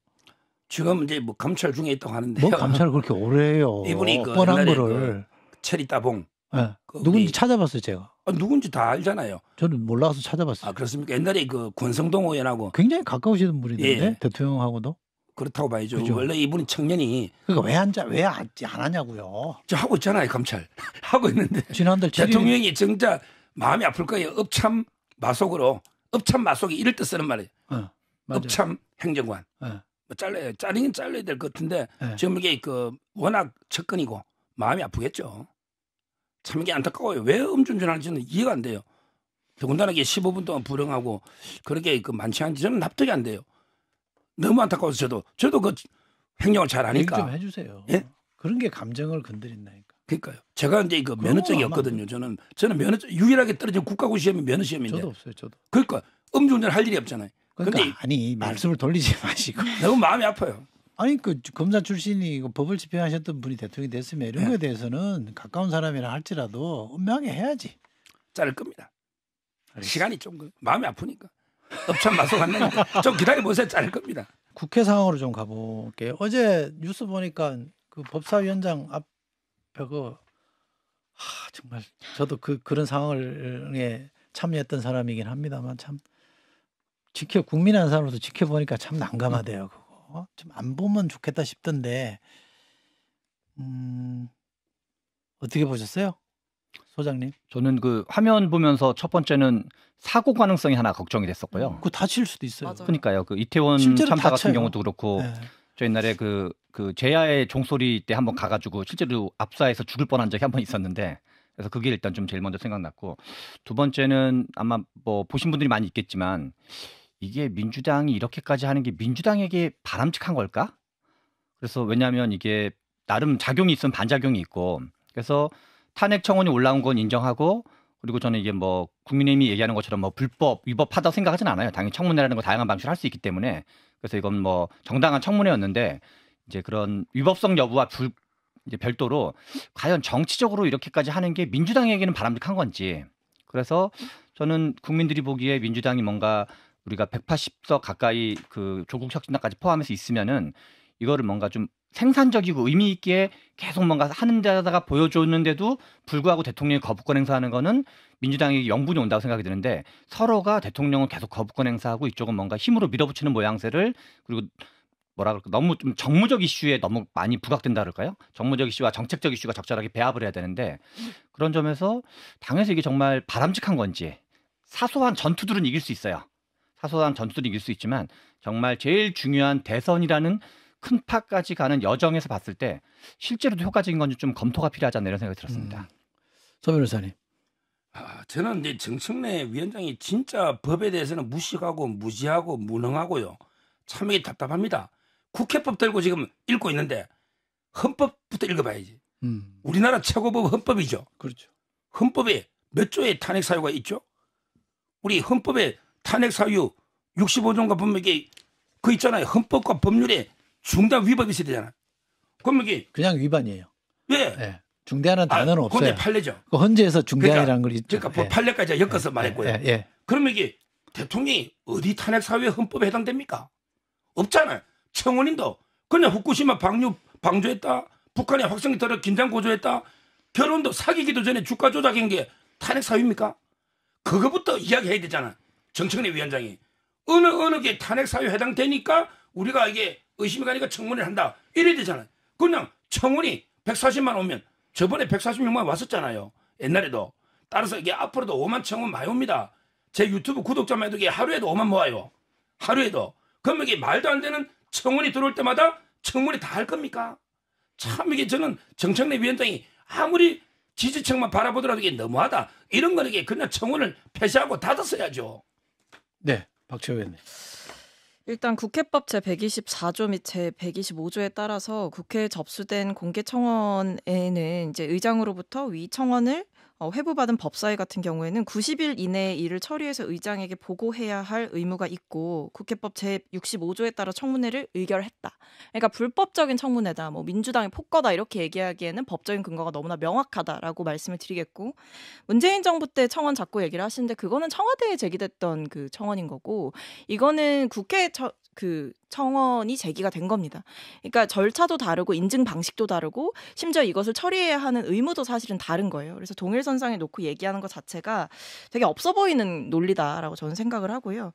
지금 이제 뭐 감찰 중에 있다고 하는데 뭐감찰 그렇게 오래 해요. 이분이 그 뻔한 거를 그 체리 따봉 네. 그 누군지 찾아봤어요 제가. 아, 누군지 다 알잖아요. 저는 몰라서 찾아봤어요. 아 그렇습니까? 옛날에 그 권성동 의원하고 굉장히 가까우시던 분인데 예. 대통령하고도. 그렇다고 봐야죠. 그죠. 원래 이분이 청년이 그왜 그러니까 앉아 왜안 안 하냐고요. 저 하고 있잖아요 검찰 하고 있는데 지난달 대통령이 진짜 마음이 아플 거예요. 업참 마속으로 업참 마속이 이럴 때 쓰는 말이에요. 어, 예, 업참 행정관 어. 뭐 잘라요. 잘리긴 잘라야 될것 같은데 네. 예. 지금 이게 그 워낙 접근이고 마음이 아프겠죠. 참 이게 안타까워요. 왜 음주운전하는지는 이해가 안 돼요. 더군다나 이게 15분 동안 불응하고 그렇게 그 만취한 지는 저 납득이 안 돼요. 너무 안타까워서 저도 저도 그 행정을 잘 아니까. 좀 해주세요. 예? 그런 게 감정을 건드린다니까. 그러니까요. 제가 이제 그 면허증이 없거든요. 저는 저는 면허증 유일하게 떨어진 국가고 시험이 면허 시험인데. 저도 없어요. 저도. 그러니까 음주운전 할 일이 없잖아요. 그러니까 근데 아니 말씀을 돌리지 마시고. 너무 마음이 아파요. 아니 그 검사 출신이 법을 집행하셨던 분이 대통령이 됐으면 이런 네. 거에 대해서는 가까운 사람이라 할지라도 엄명하게 해야지. 자를 겁니다. 알겠습니다. 시간이 좀 그 마음이 아프니까. 업참 맞소갔다니좀 기다려보세요. 자 겁니다. 국회 상황으로 좀 가볼게요. 어제 뉴스 보니까 그 법사위원장 앞에 그 하, 정말 저도 그 그런 상황에 참여했던 사람이긴 합니다만 참 지켜 국민한 사람으로서 지켜보니까 참 난감하대요. 음. 그거 좀안 보면 좋겠다 싶던데 음 어떻게 보셨어요? 소장님? 저는 그 화면 보면서 첫 번째는 사고 가능성이 하나 걱정이 됐었고요. 그 다칠 수도 있어요. 맞아요. 그러니까요. 그 이태원 참사 다쳐요. 같은 경우도 그렇고 네. 저 옛날에 그, 그 제야의 종소리 때 한번 가가지고 실제로 압사해서 죽을 뻔한 적이 한번 있었는데 그래서 그게 일단 좀 제일 먼저 생각났고 두 번째는 아마 뭐 보신 분들이 많이 있겠지만 이게 민주당이 이렇게까지 하는 게 민주당에게 바람직한 걸까? 그래서 왜냐하면 이게 나름 작용이 있으면 반작용이 있고 그래서 탄핵 청원이 올라온 건 인정하고 그리고 저는 이게 뭐 국민의힘이 얘기하는 것처럼 뭐 불법 위법하다고 생각하진 않아요. 당연히 청문회라는 거 다양한 방식을 할 수 있기 때문에 그래서 이건 뭐 정당한 청문회였는데 이제 그런 위법성 여부와 불, 이제 별도로 과연 정치적으로 이렇게까지 하는 게 민주당에게는 바람직한 건지 그래서 저는 국민들이 보기에 민주당이 뭔가 우리가 180석 가까이 그 조국 혁신당까지 포함해서 있으면은 이거를 뭔가 좀 생산적이고 의미 있게 계속 뭔가 하는 데다가 보여줬는데도 불구하고 대통령이 거부권 행사하는 거는 민주당이 영분이 온다고 생각이 드는데 서로가 대통령은 계속 거부권 행사하고 이쪽은 뭔가 힘으로 밀어붙이는 모양새를 그리고 뭐라 그럴까 너무 좀 정무적 이슈에 너무 많이 부각된다 그럴까요? 정무적 이슈와 정책적 이슈가 적절하게 배합을 해야 되는데 그런 점에서 당에서 이게 정말 바람직한 건지 사소한 전투들은 이길 수 있어요. 사소한 전투들은 이길 수 있지만 정말 제일 중요한 대선이라는 큰 파까지 가는 여정에서 봤을 때 실제로도 효과적인 건지 좀 검토가 필요하지 않나 이런 생각이 들었습니다. 음. 서 변호사님. 아, 저는 이제 정청래 위원장이 진짜 법에 대해서는 무식하고 무지하고 무능하고요. 참 이게 답답합니다. 국회법 들고 지금 읽고 있는데 헌법부터 읽어봐야지. 음. 우리나라 최고법 헌법이죠. 그렇죠. 헌법에 몇 조의 탄핵 사유가 있죠? 우리 헌법에 탄핵 사유 6 5조가 보면 이그 있잖아요. 헌법과 법률에 중단 위법이 있어야 되잖아. 그럼 이게 그냥 위반이에요. 왜? 네. 중대하는 아, 단어는 아, 없어요. 근데 팔례죠. 그 헌재에서 중대한이라는 그러니까, 걸 있죠. 그러니까 뭐 예. 판례까지 엮어서 예. 말했고요. 예. 예. 그럼면 이게 대통령이 어디 탄핵 사회 헌법에 해당됩니까? 없잖아요. 청원인도 그냥 후쿠시마 방류 방조했다. 북한이 확성기 터를 긴장 고조했다. 결혼도 사귀기도 전에 주가 조작인게 탄핵 사회입니까 그거부터 이야기해야 되잖아. 정청래 위원장이 어느 어느 게 탄핵 사회에 해당되니까 우리가 이게 의심이 가니까 청문회를 한다. 이래야 되잖아요. 그냥 청문이 140만 오면 저번에 146만 왔었잖아요. 옛날에도. 따라서 이게 앞으로도 5만 청문 많이 옵니다. 제 유튜브 구독자만 해도 이게 하루에도 5만 모아요. 하루에도. 그럼 이게 말도 안 되는 청문이 들어올 때마다 청문회 다 할 겁니까? 참 이게 저는 정청래 위원장이 아무리 지지층만 바라보더라도 이게 너무하다. 이런 거는 그냥 청원을 폐쇄하고 닫았어야죠. 네, 박채호 의원님. 일단 국회법 제124조 및 제125조에 따라서 국회에 접수된 공개 청원에는 이제 의장으로부터 위 청원을 어, 회부받은 법사위 같은 경우에는 90일 이내에 이를 처리해서 의장에게 보고해야 할 의무가 있고 국회법 제65조에 따라 청문회를 의결했다. 그러니까 불법적인 청문회다. 뭐 민주당의 폭거다 이렇게 얘기하기에는 법적인 근거가 너무나 명확하다라고 말씀을 드리겠고 문재인 정부 때 청원 자꾸 얘기를 하시는데 그거는 청와대에 제기됐던 그 청원인 거고 이거는 국회 처, 그 청원이 제기가 된 겁니다. 그러니까 절차도 다르고 인증 방식도 다르고 심지어 이것을 처리해야 하는 의무도 사실은 다른 거예요. 그래서 동일 선상에 놓고 얘기하는 것 자체가 되게 없어 보이는 논리다라고 저는 생각을 하고요.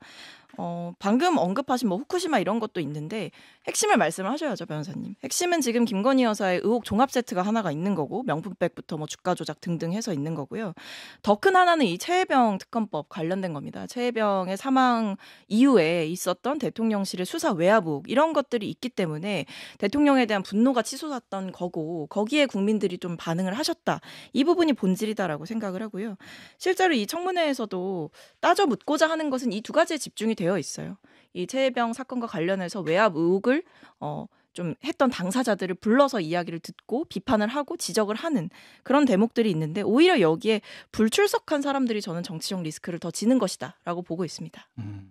어, 방금 언급하신 뭐 후쿠시마 이런 것도 있는데 핵심을 말씀을 하셔야죠, 변호사님. 핵심은 지금 김건희 여사의 의혹 종합 세트가 하나가 있는 거고 명품백부터 뭐 주가 조작 등등 해서 있는 거고요. 더 큰 하나는 이 최혜병 특검법 관련된 겁니다. 최혜병의 사망 이후에 있었던 대통령실의 수사 외 외화복 이런 것들이 있기 때문에 대통령에 대한 분노가 치솟았던 거고 거기에 국민들이 좀 반응을 하셨다. 이 부분이 본질이다라고 생각을 하고요. 실제로 이 청문회에서도 따져 묻고자 하는 것은 이 두 가지에 집중이 되어 있어요. 이 최혜병 사건과 관련해서 외압 의혹을 어, 좀 했던 당사자들을 불러서 이야기를 듣고 비판을 하고 지적을 하는 그런 대목들이 있는데 오히려 여기에 불출석한 사람들이 저는 정치적 리스크를 더 지는 것이다라고 보고 있습니다. 음,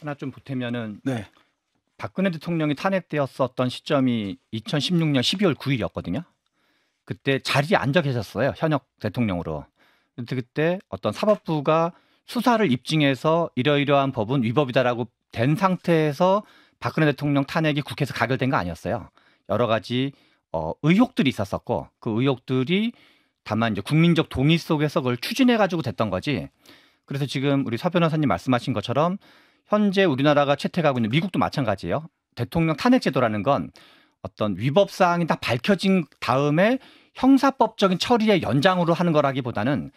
하나 좀 보태면은 네. 박근혜 대통령이 탄핵되었었던 시점이 2016년 12월 9일이었거든요. 그때 자리에 앉아 계셨어요. 현역 대통령으로. 근데 그때 어떤 사법부가 수사를 입증해서 이러이러한 법은 위법이다라고 된 상태에서 박근혜 대통령 탄핵이 국회에서 가결된 거 아니었어요. 여러 가지 어, 의혹들이 있었었고 그 의혹들이 다만 이제 국민적 동의 속에서 그걸 추진해 가지고 됐던 거지. 그래서 지금 우리 서 변호사님 말씀하신 것처럼 현재 우리나라가 채택하고 있는 미국도 마찬가지예요. 대통령 탄핵 제도라는 건 어떤 위법 사항이 다 밝혀진 다음에 형사법적인 처리의 연장으로 하는 거라기보다는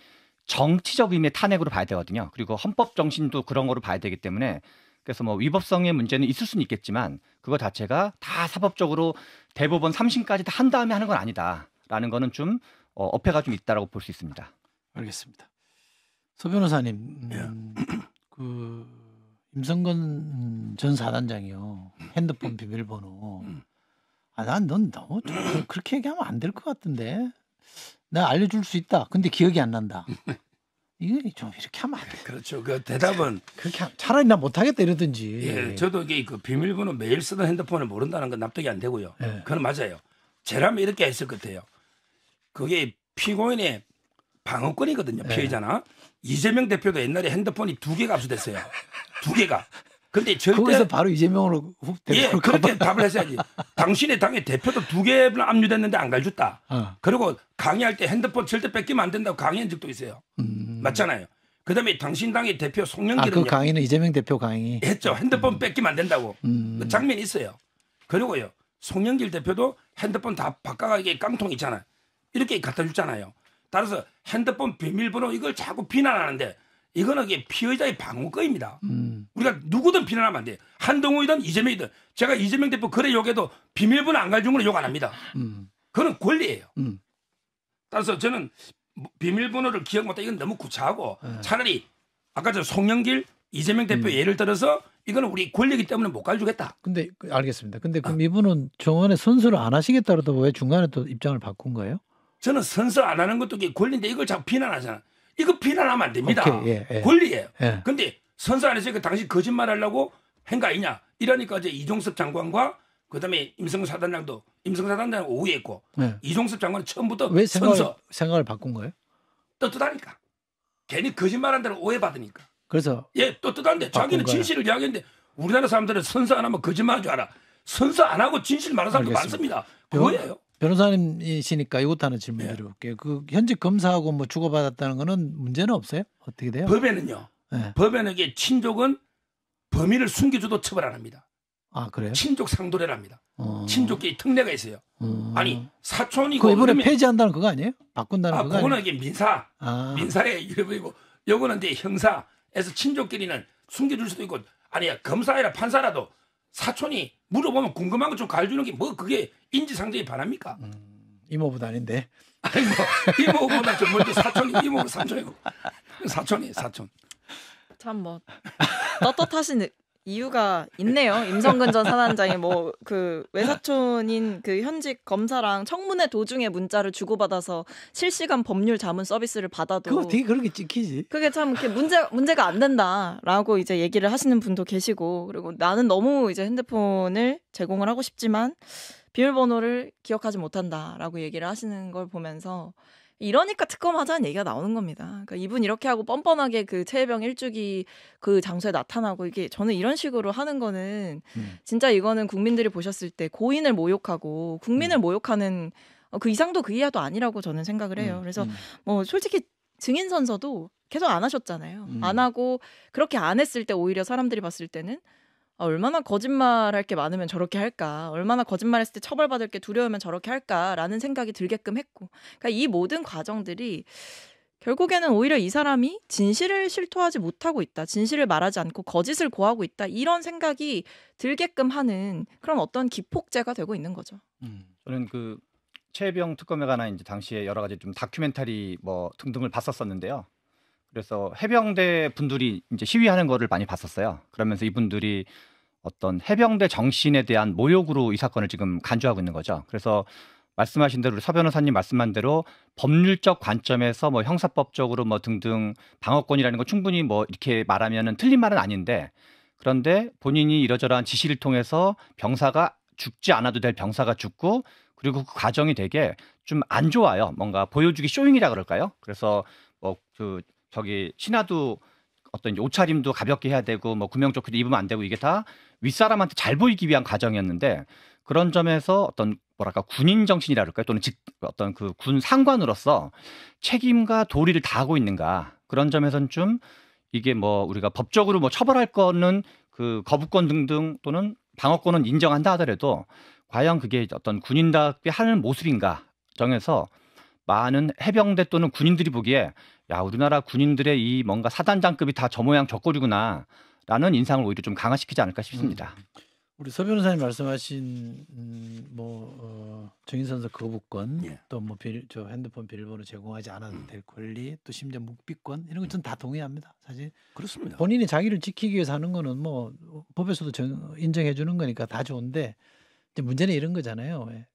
정치적 의미의 탄핵으로 봐야 되거든요. 그리고 헌법 정신도 그런 거로 봐야 되기 때문에 그래서 뭐 위법성의 문제는 있을 수는 있겠지만 그거 자체가 다 사법적으로 대법원 삼심까지 다 한 다음에 하는 건 아니다라는 거는 좀 어, 어폐가 좀 있다라고 볼 수 있습니다. 알겠습니다. 서 변호사님, 예. 음, 그 임성근 전 사단장이요. 음. 핸드폰 비밀번호. 음. 아, 난 넌 너무 그렇게 얘기하면 안 될 것 같은데. 나 알려줄 수 있다. 근데 기억이 안 난다. 이게 좀 이렇게 하면 안 돼. 그렇죠. 그 대답은 그렇게 하, 면 차라리 나 못하겠다 이러든지. 예, 저도 이게 그 비밀번호 매일 쓰던 핸드폰을 모른다는 건 납득이 안 되고요. 예. 그건 맞아요. 제라면 이렇게 했을 것 같아요. 그게 피고인의 방어권이거든요. 네. 피해자나 네. 이재명 대표도 옛날에 핸드폰이 두 개가 압수됐어요. 두 개가. 근데 절대 거기서 바로 이재명으로 예 그렇게 답을 했어야지. 당신의 당의 대표도 두 개를 압류됐는데 안 가르쳤다. 어. 그리고 강의할 때 핸드폰 절대 뺏기면 안 된다고 강의한 적도 있어요. 음. 맞잖아요. 그다음에 당신 당의 대표 송영길은 아, 그 강의는 이재명 대표 강의 했죠. 핸드폰 음. 뺏기면 안 된다고 음. 그 장면이 있어요. 그리고요 송영길 대표도 핸드폰 다 바꿔가게 깡통 있잖아요. 이렇게 갖다 줬잖아요. 따라서 핸드폰 비밀번호 이걸 자꾸 비난하는데 이거는 이게 피의자의 방어거입니다. 음. 우리가 누구든 비난하면 안 돼요. 한동훈이든 이재명이든 제가 이재명 대표 그래 욕해도 비밀번호 안 가진 거는 욕안 합니다. 음. 그건 권리예요. 음. 따라서 저는 뭐 비밀번호를 기억 못해 이건 너무 구차하고 네. 차라리 아까 저 송영길 이재명 대표 음. 예를 들어서 이거는 우리 권리이기 때문에 못 가주겠다. 근데 그 알겠습니다. 근데 그럼 아. 이분은 정원에 선수를 안 하시겠다고 왜 중간에 또 입장을 바꾼 거예요? 저는 선서 안 하는 것도 권리인데 이걸 자꾸 비난하잖아. 이거 비난하면 안 됩니다. 오케이, 예, 예. 권리예요. 예. 근데 선서 안해서그 당시 거짓말 하려고 한거 아니냐. 이러니까 이제 이종섭 장관과 그다음에 임성 사단장도 임성 사단장 오후에 있고 예. 이종섭 장관은 처음부터 왜 생각을, 선서 생각을 바꾼 거예요? 떳떳하니까. 괜히 거짓말한다는 오해받으니까. 그래서 예, 떳떳한데 자기는 진실을 이야기했는데 우리나라 사람들은 선서 안 하면 거짓말한 줄 알아. 선서 안 하고 진실 말하는 사람도 많습니다. 그거예요. 변호사님이시니까 이것도 하나 질문 네. 드려볼게요. 그 현직 검사하고 뭐 주고받았다는 거는 문제는 없어요? 어떻게 돼요? 법에는요. 네. 법에는 이게 친족은 범인을 숨겨줘도 처벌 안 합니다. 아 그래요? 친족 상도례랍니다. 어. 친족끼리 특례가 있어요. 어. 아니 사촌이그 이번에 그러면, 폐지한다는 그거 아니에요? 바꾼다는 아, 그거 그거는 아니에요? 이게 민사 아. 민사의 일부이고 요거는 이제 형사에서 친족끼리는 숨겨줄 수도 있고 아니 검사이나 판사라도 사촌이 물어보면 궁금한 거 좀 가르주는 게 뭐 그게 인지상정이 바랍니까? 음, 이모보다 아닌데. 아니 뭐 이모보다 좀 먼저 사촌이 이모 삼촌이고 사촌이 사촌. 참 뭐 떳떳하신 이유가 있네요. 임성근 전 사단장이 뭐그 외사촌인 그 현직 검사랑 청문회 도중에 문자를 주고받아서 실시간 법률 자문 서비스를 받아도 그거 되게 그렇게 찍히지. 그게 참 이렇게 문제 문제가 안 된다라고 이제 얘기를 하시는 분도 계시고 그리고 나는 너무 이제 핸드폰을 제공을 하고 싶지만 비밀번호를 기억하지 못한다라고 얘기를 하시는 걸 보면서 이러니까 특검하자는 얘기가 나오는 겁니다. 그러니까 이분 이렇게 하고 뻔뻔하게 그 체해병 일주기 그 장소에 나타나고 이게 저는 이런 식으로 하는 거는 음. 진짜 이거는 국민들이 보셨을 때 고인을 모욕하고 국민을 음. 모욕하는 어, 그 이상도 그 이하도 아니라고 저는 생각을 해요. 음, 그래서 음. 뭐 솔직히 증인 선서도 계속 안 하셨잖아요. 음. 안 하고 그렇게 안 했을 때 오히려 사람들이 봤을 때는 아, 얼마나 거짓말할 게 많으면 저렇게 할까, 얼마나 거짓말했을 때 처벌받을 게 두려우면 저렇게 할까라는 생각이 들게끔 했고, 그러니까 이 모든 과정들이 결국에는 오히려 이 사람이 진실을 실토하지 못하고 있다, 진실을 말하지 않고 거짓을 고하고 있다 이런 생각이 들게끔 하는 그런 어떤 기폭제가 되고 있는 거죠. 음, 저는 그 최병 특검에 관한 이제 당시에 여러 가지 좀 다큐멘터리 뭐 등등을 봤었었는데요. 그래서 해병대 분들이 이제 시위하는 거를 많이 봤었어요. 그러면서 이분들이 어떤 해병대 정신에 대한 모욕으로 이 사건을 지금 간주하고 있는 거죠. 그래서 말씀하신 대로 서 변호사님 말씀한 대로 법률적 관점에서 뭐 형사법적으로 뭐 등등 방어권이라는 거 충분히 뭐 이렇게 말하면은 틀린 말은 아닌데 그런데 본인이 이러저러한 지시를 통해서 병사가 죽지 않아도 될 병사가 죽고 그리고 그 과정이 되게 좀 안 좋아요. 뭔가 보여주기 쇼잉이라 그럴까요? 그래서 뭐그 저기 신하도 어떤 옷차림도 가볍게 해야 되고 뭐 구명 조끼도 입으면 안 되고 이게 다 윗사람한테 잘 보이기 위한 과정이었는데 그런 점에서 어떤 뭐랄까 군인 정신이라 그럴까요? 또는 직, 어떤 그 군 상관으로서 책임과 도리를 다하고 있는가 그런 점에선 좀 이게 뭐 우리가 법적으로 뭐 처벌할 거는 그 거부권 등등 또는 방어권은 인정한다 하더라도 과연 그게 어떤 군인답게 하는 모습인가 정해서 많은 해병대 또는 군인들이 보기에 야 우리나라 군인들의 이 뭔가 사단장급이 다 저 모양 저 꼴이구나라는 인상을 오히려 좀 강화시키지 않을까 싶습니다. 음. 우리 서 변호사님 말씀하신 음, 뭐 어, 정인선서 거부권 예. 또뭐 저 핸드폰 비밀번호 제공하지 않아도 음. 될 권리 또 심지어 묵비권 이런 것전 다 동의합니다 사실 그렇습니다 본인이 자기를 지키기 위해서 하는 거는 뭐 법에서도 정, 인정해 주는 거니까 다 좋은데 이제 문제는 이런 거잖아요 예.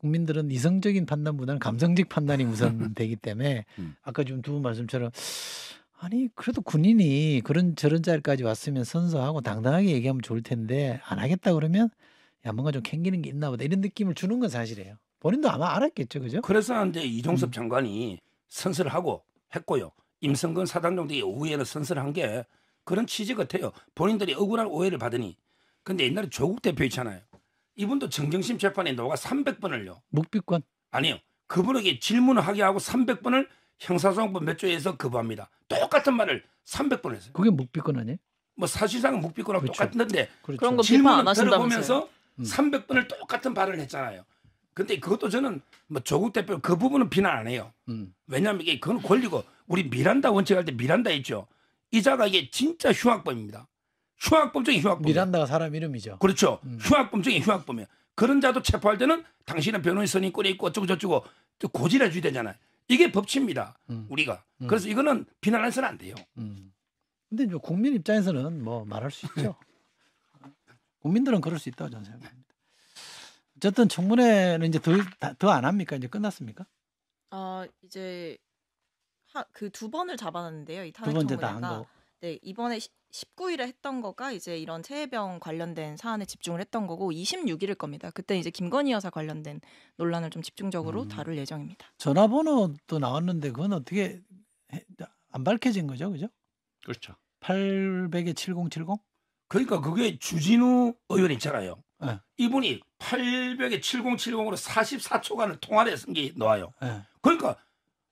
국민들은 이성적인 판단보다는 감성적 판단이 우선 되기 때문에 음. 아까 지금 두 분 말씀처럼 아니 그래도 군인이 그런 저런 자리까지 왔으면 선서하고 당당하게 얘기하면 좋을 텐데 안 하겠다 그러면 야 뭔가 좀 캥기는 게 있나 보다 이런 느낌을 주는 건 사실이에요. 본인도 아마 알았겠죠, 그죠? 그래서 이제 이종섭 음. 장관이 선서를 하고 했고요. 임성근 사단장도 오후에는 선서를 한 게 그런 취지 같아요. 본인들이 억울한 오해를 받으니. 근데 옛날에 조국 대표 있잖아요. 이분도 정경심 재판에 나가 300번을요. 묵비권? 아니요. 그분에게 질문을 하게 하고 300번을 형사소송법 몇 조에서 거부합니다. 똑같은 말을 300번 했어요. 그게 묵비권 아니에요? 뭐 사실상 묵비권하고 그렇죠. 똑같은데 그렇죠. 그런 거 질문을 들어보면서 음. 300번을 똑같은 발언을 했잖아요. 근데 그것도 저는 뭐 조국 대표 그 부분은 비난 안 해요. 음. 왜냐하면 이게 그건 권리고 우리 미란다 원칙 할때 미란다 있죠. 이자가 이게 진짜 흉악범입니다. 휴학범죄인 휴학범. 미란다가 사람 이름이죠. 그렇죠. 음. 휴학범죄인 휴학범이야. 그런 자도 체포할 때는 당신은 변호인 선임 꼬리 있고 어쩌고 저쩌고 고지를 해줘야 되잖아요. 이게 법치입니다. 음. 우리가. 음. 그래서 이거는 비난해서는 안 돼요. 음. 근데 이제 국민 입장에서는 뭐 말할 수 있죠. 국민들은 그럴 수 있다고 저는 생각합니다. 어쨌든 청문회는 이제 더 더 안 합니까? 이제 끝났습니까? 아 어, 이제 그두 번을 잡아놨는데요이 탄핵 청문회가 네 이번에 19일에 했던 거가 이제 이런 체해병 관련된 사안에 집중을 했던 거고 26일일 겁니다. 그때 이제 김건희 여사 관련된 논란을 좀 집중적으로 음. 다룰 예정입니다. 전화번호도 나왔는데 그건 어떻게 안 밝혀진 거죠, 그죠? 그렇죠. 800에 7070? 그러니까 그게 주진우 의원 있잖아요. 네. 예. 이분이 800에 7070으로 44초간을 통화를 쓴게 나와요. 네. 그러니까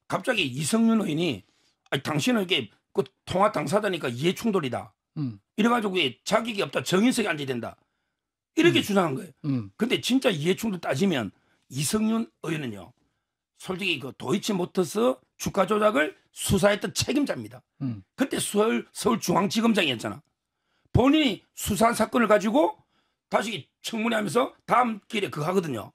갑자기 이성윤 의원이 아니, 당신은 이게 그통화 당사자니까 이해충돌이다. 음. 이래가지고 자격이 없다. 정인석이 앉아야 된다. 이렇게 음. 주장한 거예요. 음. 근데 진짜 이해충돌 따지면 이성윤 의원은요. 솔직히 그 도이치모터스 주가 조작을 수사했던 책임자입니다. 음. 그때 서울 서울중앙지검장이었잖아. 본인이 수사한 사건을 가지고 다시 청문회하면서 다음 길에 그거 하거든요.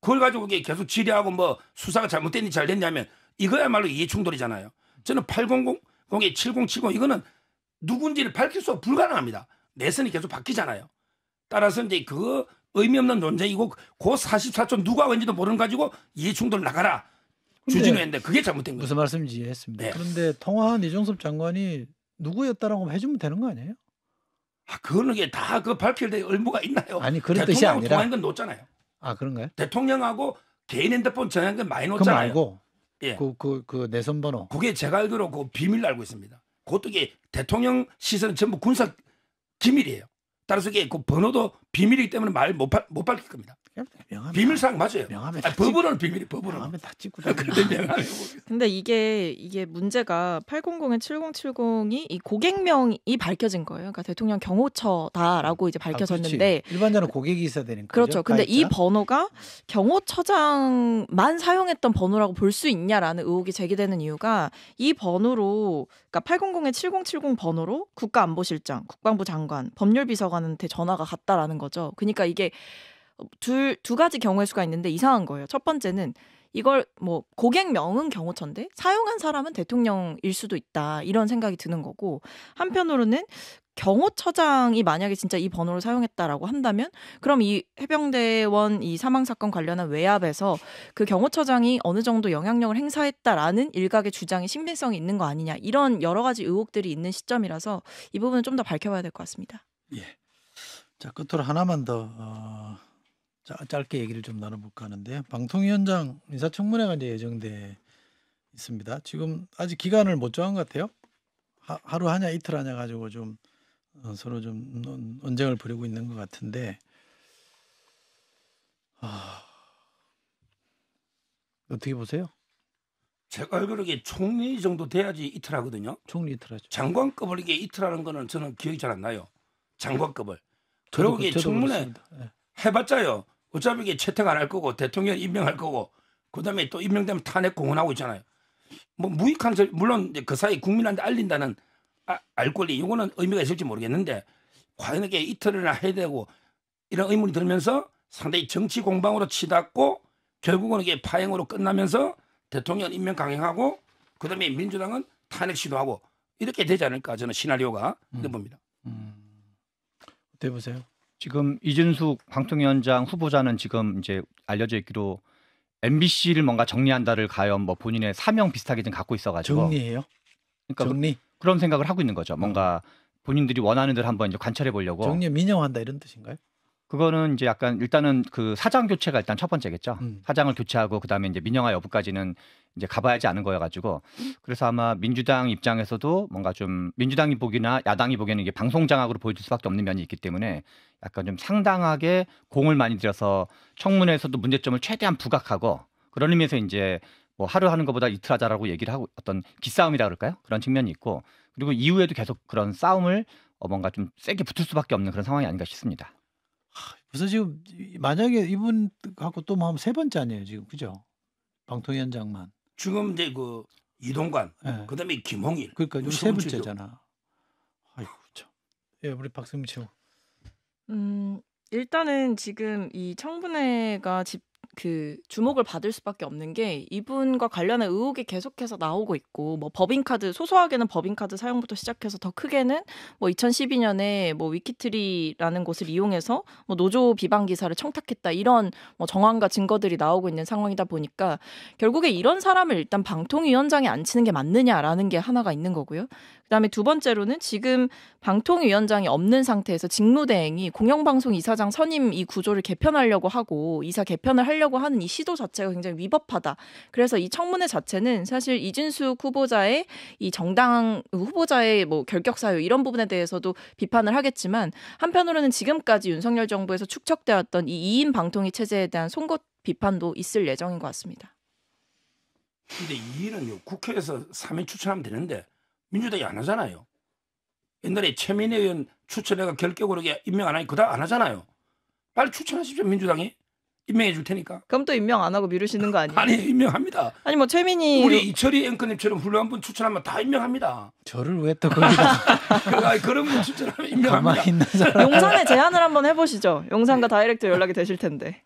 그걸 가지고 계속 질의하고 뭐 수사가 잘못됐는지잘 됐냐면 이거야말로 이해충돌이잖아요. 저는 800 거기 7 0 7 0 이거는 누군지를 밝힐 수 불가능합니다. 내선이 계속 바뀌잖아요. 따라서 이제 그 의미 없는 논쟁이고 그 44초 누가 왠지도 모르는 가지고 이해충돌 나가라. 주진우인데 그게 잘못된 거예요. 무슨 말씀인지 이해했습니다. 네. 그런데 통화한 이종섭 장관이 누구였다라고 해주면 되는 거 아니에요? 아, 그런 게 다 그 밝힐 때 의무가 있나요? 아니 그런 뜻이 아니라 통화한 건 놓잖아요. 아 그런가요? 대통령하고 개인 핸드폰 전화한 건 많이 놓잖아요. 그 말고 예. 그, 그, 그 내선 번호. 그게 제가 알기로 그 비밀로 알고 있습니다. 그것도 이게 대통령 시설은 전부 군사 기밀이에요. 따라서 이게 그 번호도 비밀이기 때문에 말못못 밝힐 겁니다. 명함 비밀상 맞아요. 명함에 아, 법으로는 비밀이 법으로. 하면 다 찍고 다. 아, 근데 명함 근데 이게 이게 문제가 800에 7070이 이 고객명이 밝혀진 거예요. 그러니까 대통령 경호처다라고 이제 아, 밝혀졌는데 아, 일반적으로 고객이 있어야 되는 거죠. 그렇죠. 근데 가입자? 이 번호가 경호처장만 사용했던 번호라고 볼 수 있냐라는 의혹이 제기되는 이유가 이 번호로 그러니까 800에 7070 번호로 국가안보실장, 국방부 장관, 법률비서관한테 전화가 갔다라는 거죠. 그러니까 이게 둘, 두 가지 경우의 수가 있는데 이상한 거예요. 첫 번째는 이걸 뭐 고객명은 경호처인데 사용한 사람은 대통령일 수도 있다 이런 생각이 드는 거고 한편으로는 경호처장이 만약에 진짜 이 번호를 사용했다라고 한다면 그럼 이 해병대원 이 사망 사건 관련한 외압에서 그 경호처장이 어느 정도 영향력을 행사했다라는 일각의 주장이 신빙성이 있는 거 아니냐 이런 여러 가지 의혹들이 있는 시점이라서 이 부분은 좀 더 밝혀봐야 될 것 같습니다. 예. 자 끝으로 하나만 더 어, 자, 짧게 얘기를 좀 나눠볼까 하는데 방통위원장 인사청문회가 이제 예정돼 있습니다. 지금 아직 기간을 못 정한 것 같아요. 하, 루 하냐 이틀 하냐 가지고 좀 어, 서로 좀 언쟁을 벌이고 있는 것 같은데 아, 어떻게 보세요? 제가 알기로게 총리 정도 돼야지 이틀 하거든요. 총리 이틀 하죠. 장관급을 이게 이틀 하는 거는 저는 기억이 잘 안 나요. 장관급을. 그러고 그 청문회 예. 해봤자요. 어차피 이게 채택 안 할 거고 대통령 임명할 거고 그다음에 또 임명되면 탄핵 공언하고 있잖아요. 뭐 무익한 소리 물론 그 사이 국민한테 알린다는 아, 알 권리 이거는 의미가 있을지 모르겠는데 과연 이게 이틀이나 해야 되고 이런 의문이 들면서 상당히 정치 공방으로 치닫고 결국은 이게 파행으로 끝나면서 대통령 임명 강행하고 그다음에 민주당은 탄핵 시도하고 이렇게 되지 않을까 저는 시나리오가 음. 봅니다. 음. 어때 보세요? 지금 이준숙 방통위원장 후보자는 지금 이제 알려져 있기로 MBC를 뭔가 정리한다를 가연 뭐 본인의 사명 비슷하게 좀 갖고 있어가지고 정리예요? 그러니까 그 정리 그런 생각을 하고 있는 거죠. 뭔가 어. 본인들이 원하는 대로 한번 이제 관찰해 보려고 정리 민영한다 이런 뜻인가요? 그거는 이제 약간 일단은 그 사장 교체가 일단 첫 번째겠죠. 음. 사장을 교체하고 그다음에 이제 민영화 여부까지는 이제 가봐야지 않은 거여 가지고 그래서 아마 민주당 입장에서도 뭔가 좀 민주당이 보기나 야당이 보기에는 이게 방송 장악으로 보여질 수밖에 없는 면이 있기 때문에 약간 좀 상당하게 공을 많이 들여서 청문회에서도 문제점을 최대한 부각하고 그런 의미에서 이제 뭐 하루 하는 것보다 이틀 하자라고 얘기를 하고 어떤 기싸움이라 그럴까요? 그런 측면이 있고 그리고 이후에도 계속 그런 싸움을 어 뭔가 좀 세게 붙을 수밖에 없는 그런 상황이 아닌가 싶습니다. 그래서 지금 만약에 이분 갖고 또뭐세 번째 아니에요 지금 그죠? 방통위원장만. 지금 이제 그 이동관, 네. 그다음에 김홍일. 그러니까 지금 그 세 번째잖아. 아이고 참. 예, 우리 박승민 최 음, 일단은 지금 이 청문회가 집그 주목을 받을 수밖에 없는 게 이분과 관련한 의혹이 계속해서 나오고 있고 뭐 법인카드 소소하게는 법인카드 사용부터 시작해서 더 크게는 뭐 2012년에 뭐 위키트리라는 곳을 이용해서 뭐 노조 비방 기사를 청탁했다 이런 뭐 정황과 증거들이 나오고 있는 상황이다 보니까 결국에 이런 사람을 일단 방통위원장에 앉히는 게 맞느냐라는 게 하나가 있는 거고요. 그다음에 두 번째로는 지금 방통위원장이 없는 상태에서 직무대행이 공영방송 이사장 선임 이 구조를 개편하려고 하고 이사 개편을 하려고 하는 이 시도 자체가 굉장히 위법하다. 그래서 이 청문회 자체는 사실 이진숙 후보자의 이 정당 후보자의 뭐 결격 사유 이런 부분에 대해서도 비판을 하겠지만 한편으로는 지금까지 윤석열 정부에서 축적되었던 이 2인 방통위 체제에 대한 송곳 비판도 있을 예정인 것 같습니다. 근데 이 일은요 국회에서 3인 추천하면 되는데 민주당이 안 하잖아요. 옛날에 최민혜 의원 추천해가 결격으로 임명 안 하니 그다안 하잖아요. 빨리 추천하십시오 민주당이. 임명해 줄 테니까. 그럼 또 임명 안 하고 미루시는 거 아니에요? 아니 임명합니다. 아니 뭐 최민희 우리 이철희 앵커님처럼 훌륭한 분 추천하면 다 임명합니다. 저를 왜또 거기다 그러니까 그런 분 추천하면 임명합니다. 용산에 제안을 한번 해보시죠. 용산과 다이렉트 연락이 되실 텐데.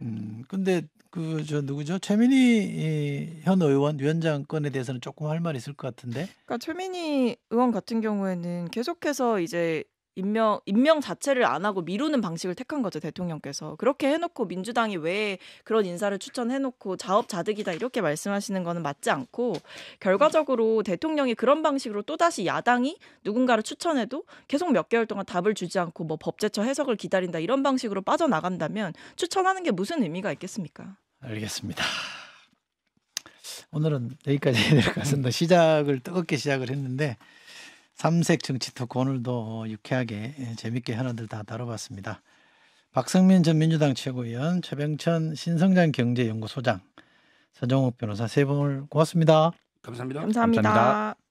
음 근데 그저 누구죠? 최민희 현 의원 위원장 건에 대해서는 조금 할 말이 있을 것 같은데. 그러니까 최민희 의원 같은 경우에는 계속해서 이제 임명 임명 자체를 안 하고 미루는 방식을 택한 거죠 대통령께서 그렇게 해놓고 민주당이 왜 그런 인사를 추천해놓고 자업자득이다 이렇게 말씀하시는 거는 맞지 않고 결과적으로 대통령이 그런 방식으로 또 다시 야당이 누군가를 추천해도 계속 몇 개월 동안 답을 주지 않고 뭐 법제처 해석을 기다린다 이런 방식으로 빠져나간다면 추천하는 게 무슨 의미가 있겠습니까? 알겠습니다. 오늘은 여기까지 해야 될 것 같습니다. 시작을 뜨겁게 시작을 했는데 삼색 정치 토크 오늘도 유쾌하게 예, 재밌게 하나들 다 다뤄봤습니다. 박성민 전 민주당 최고위원, 최병천 신성장 경제연구소장, 서정욱 변호사 세 분을 고맙습니다. 감사합니다. 감사합니다. 감사합니다.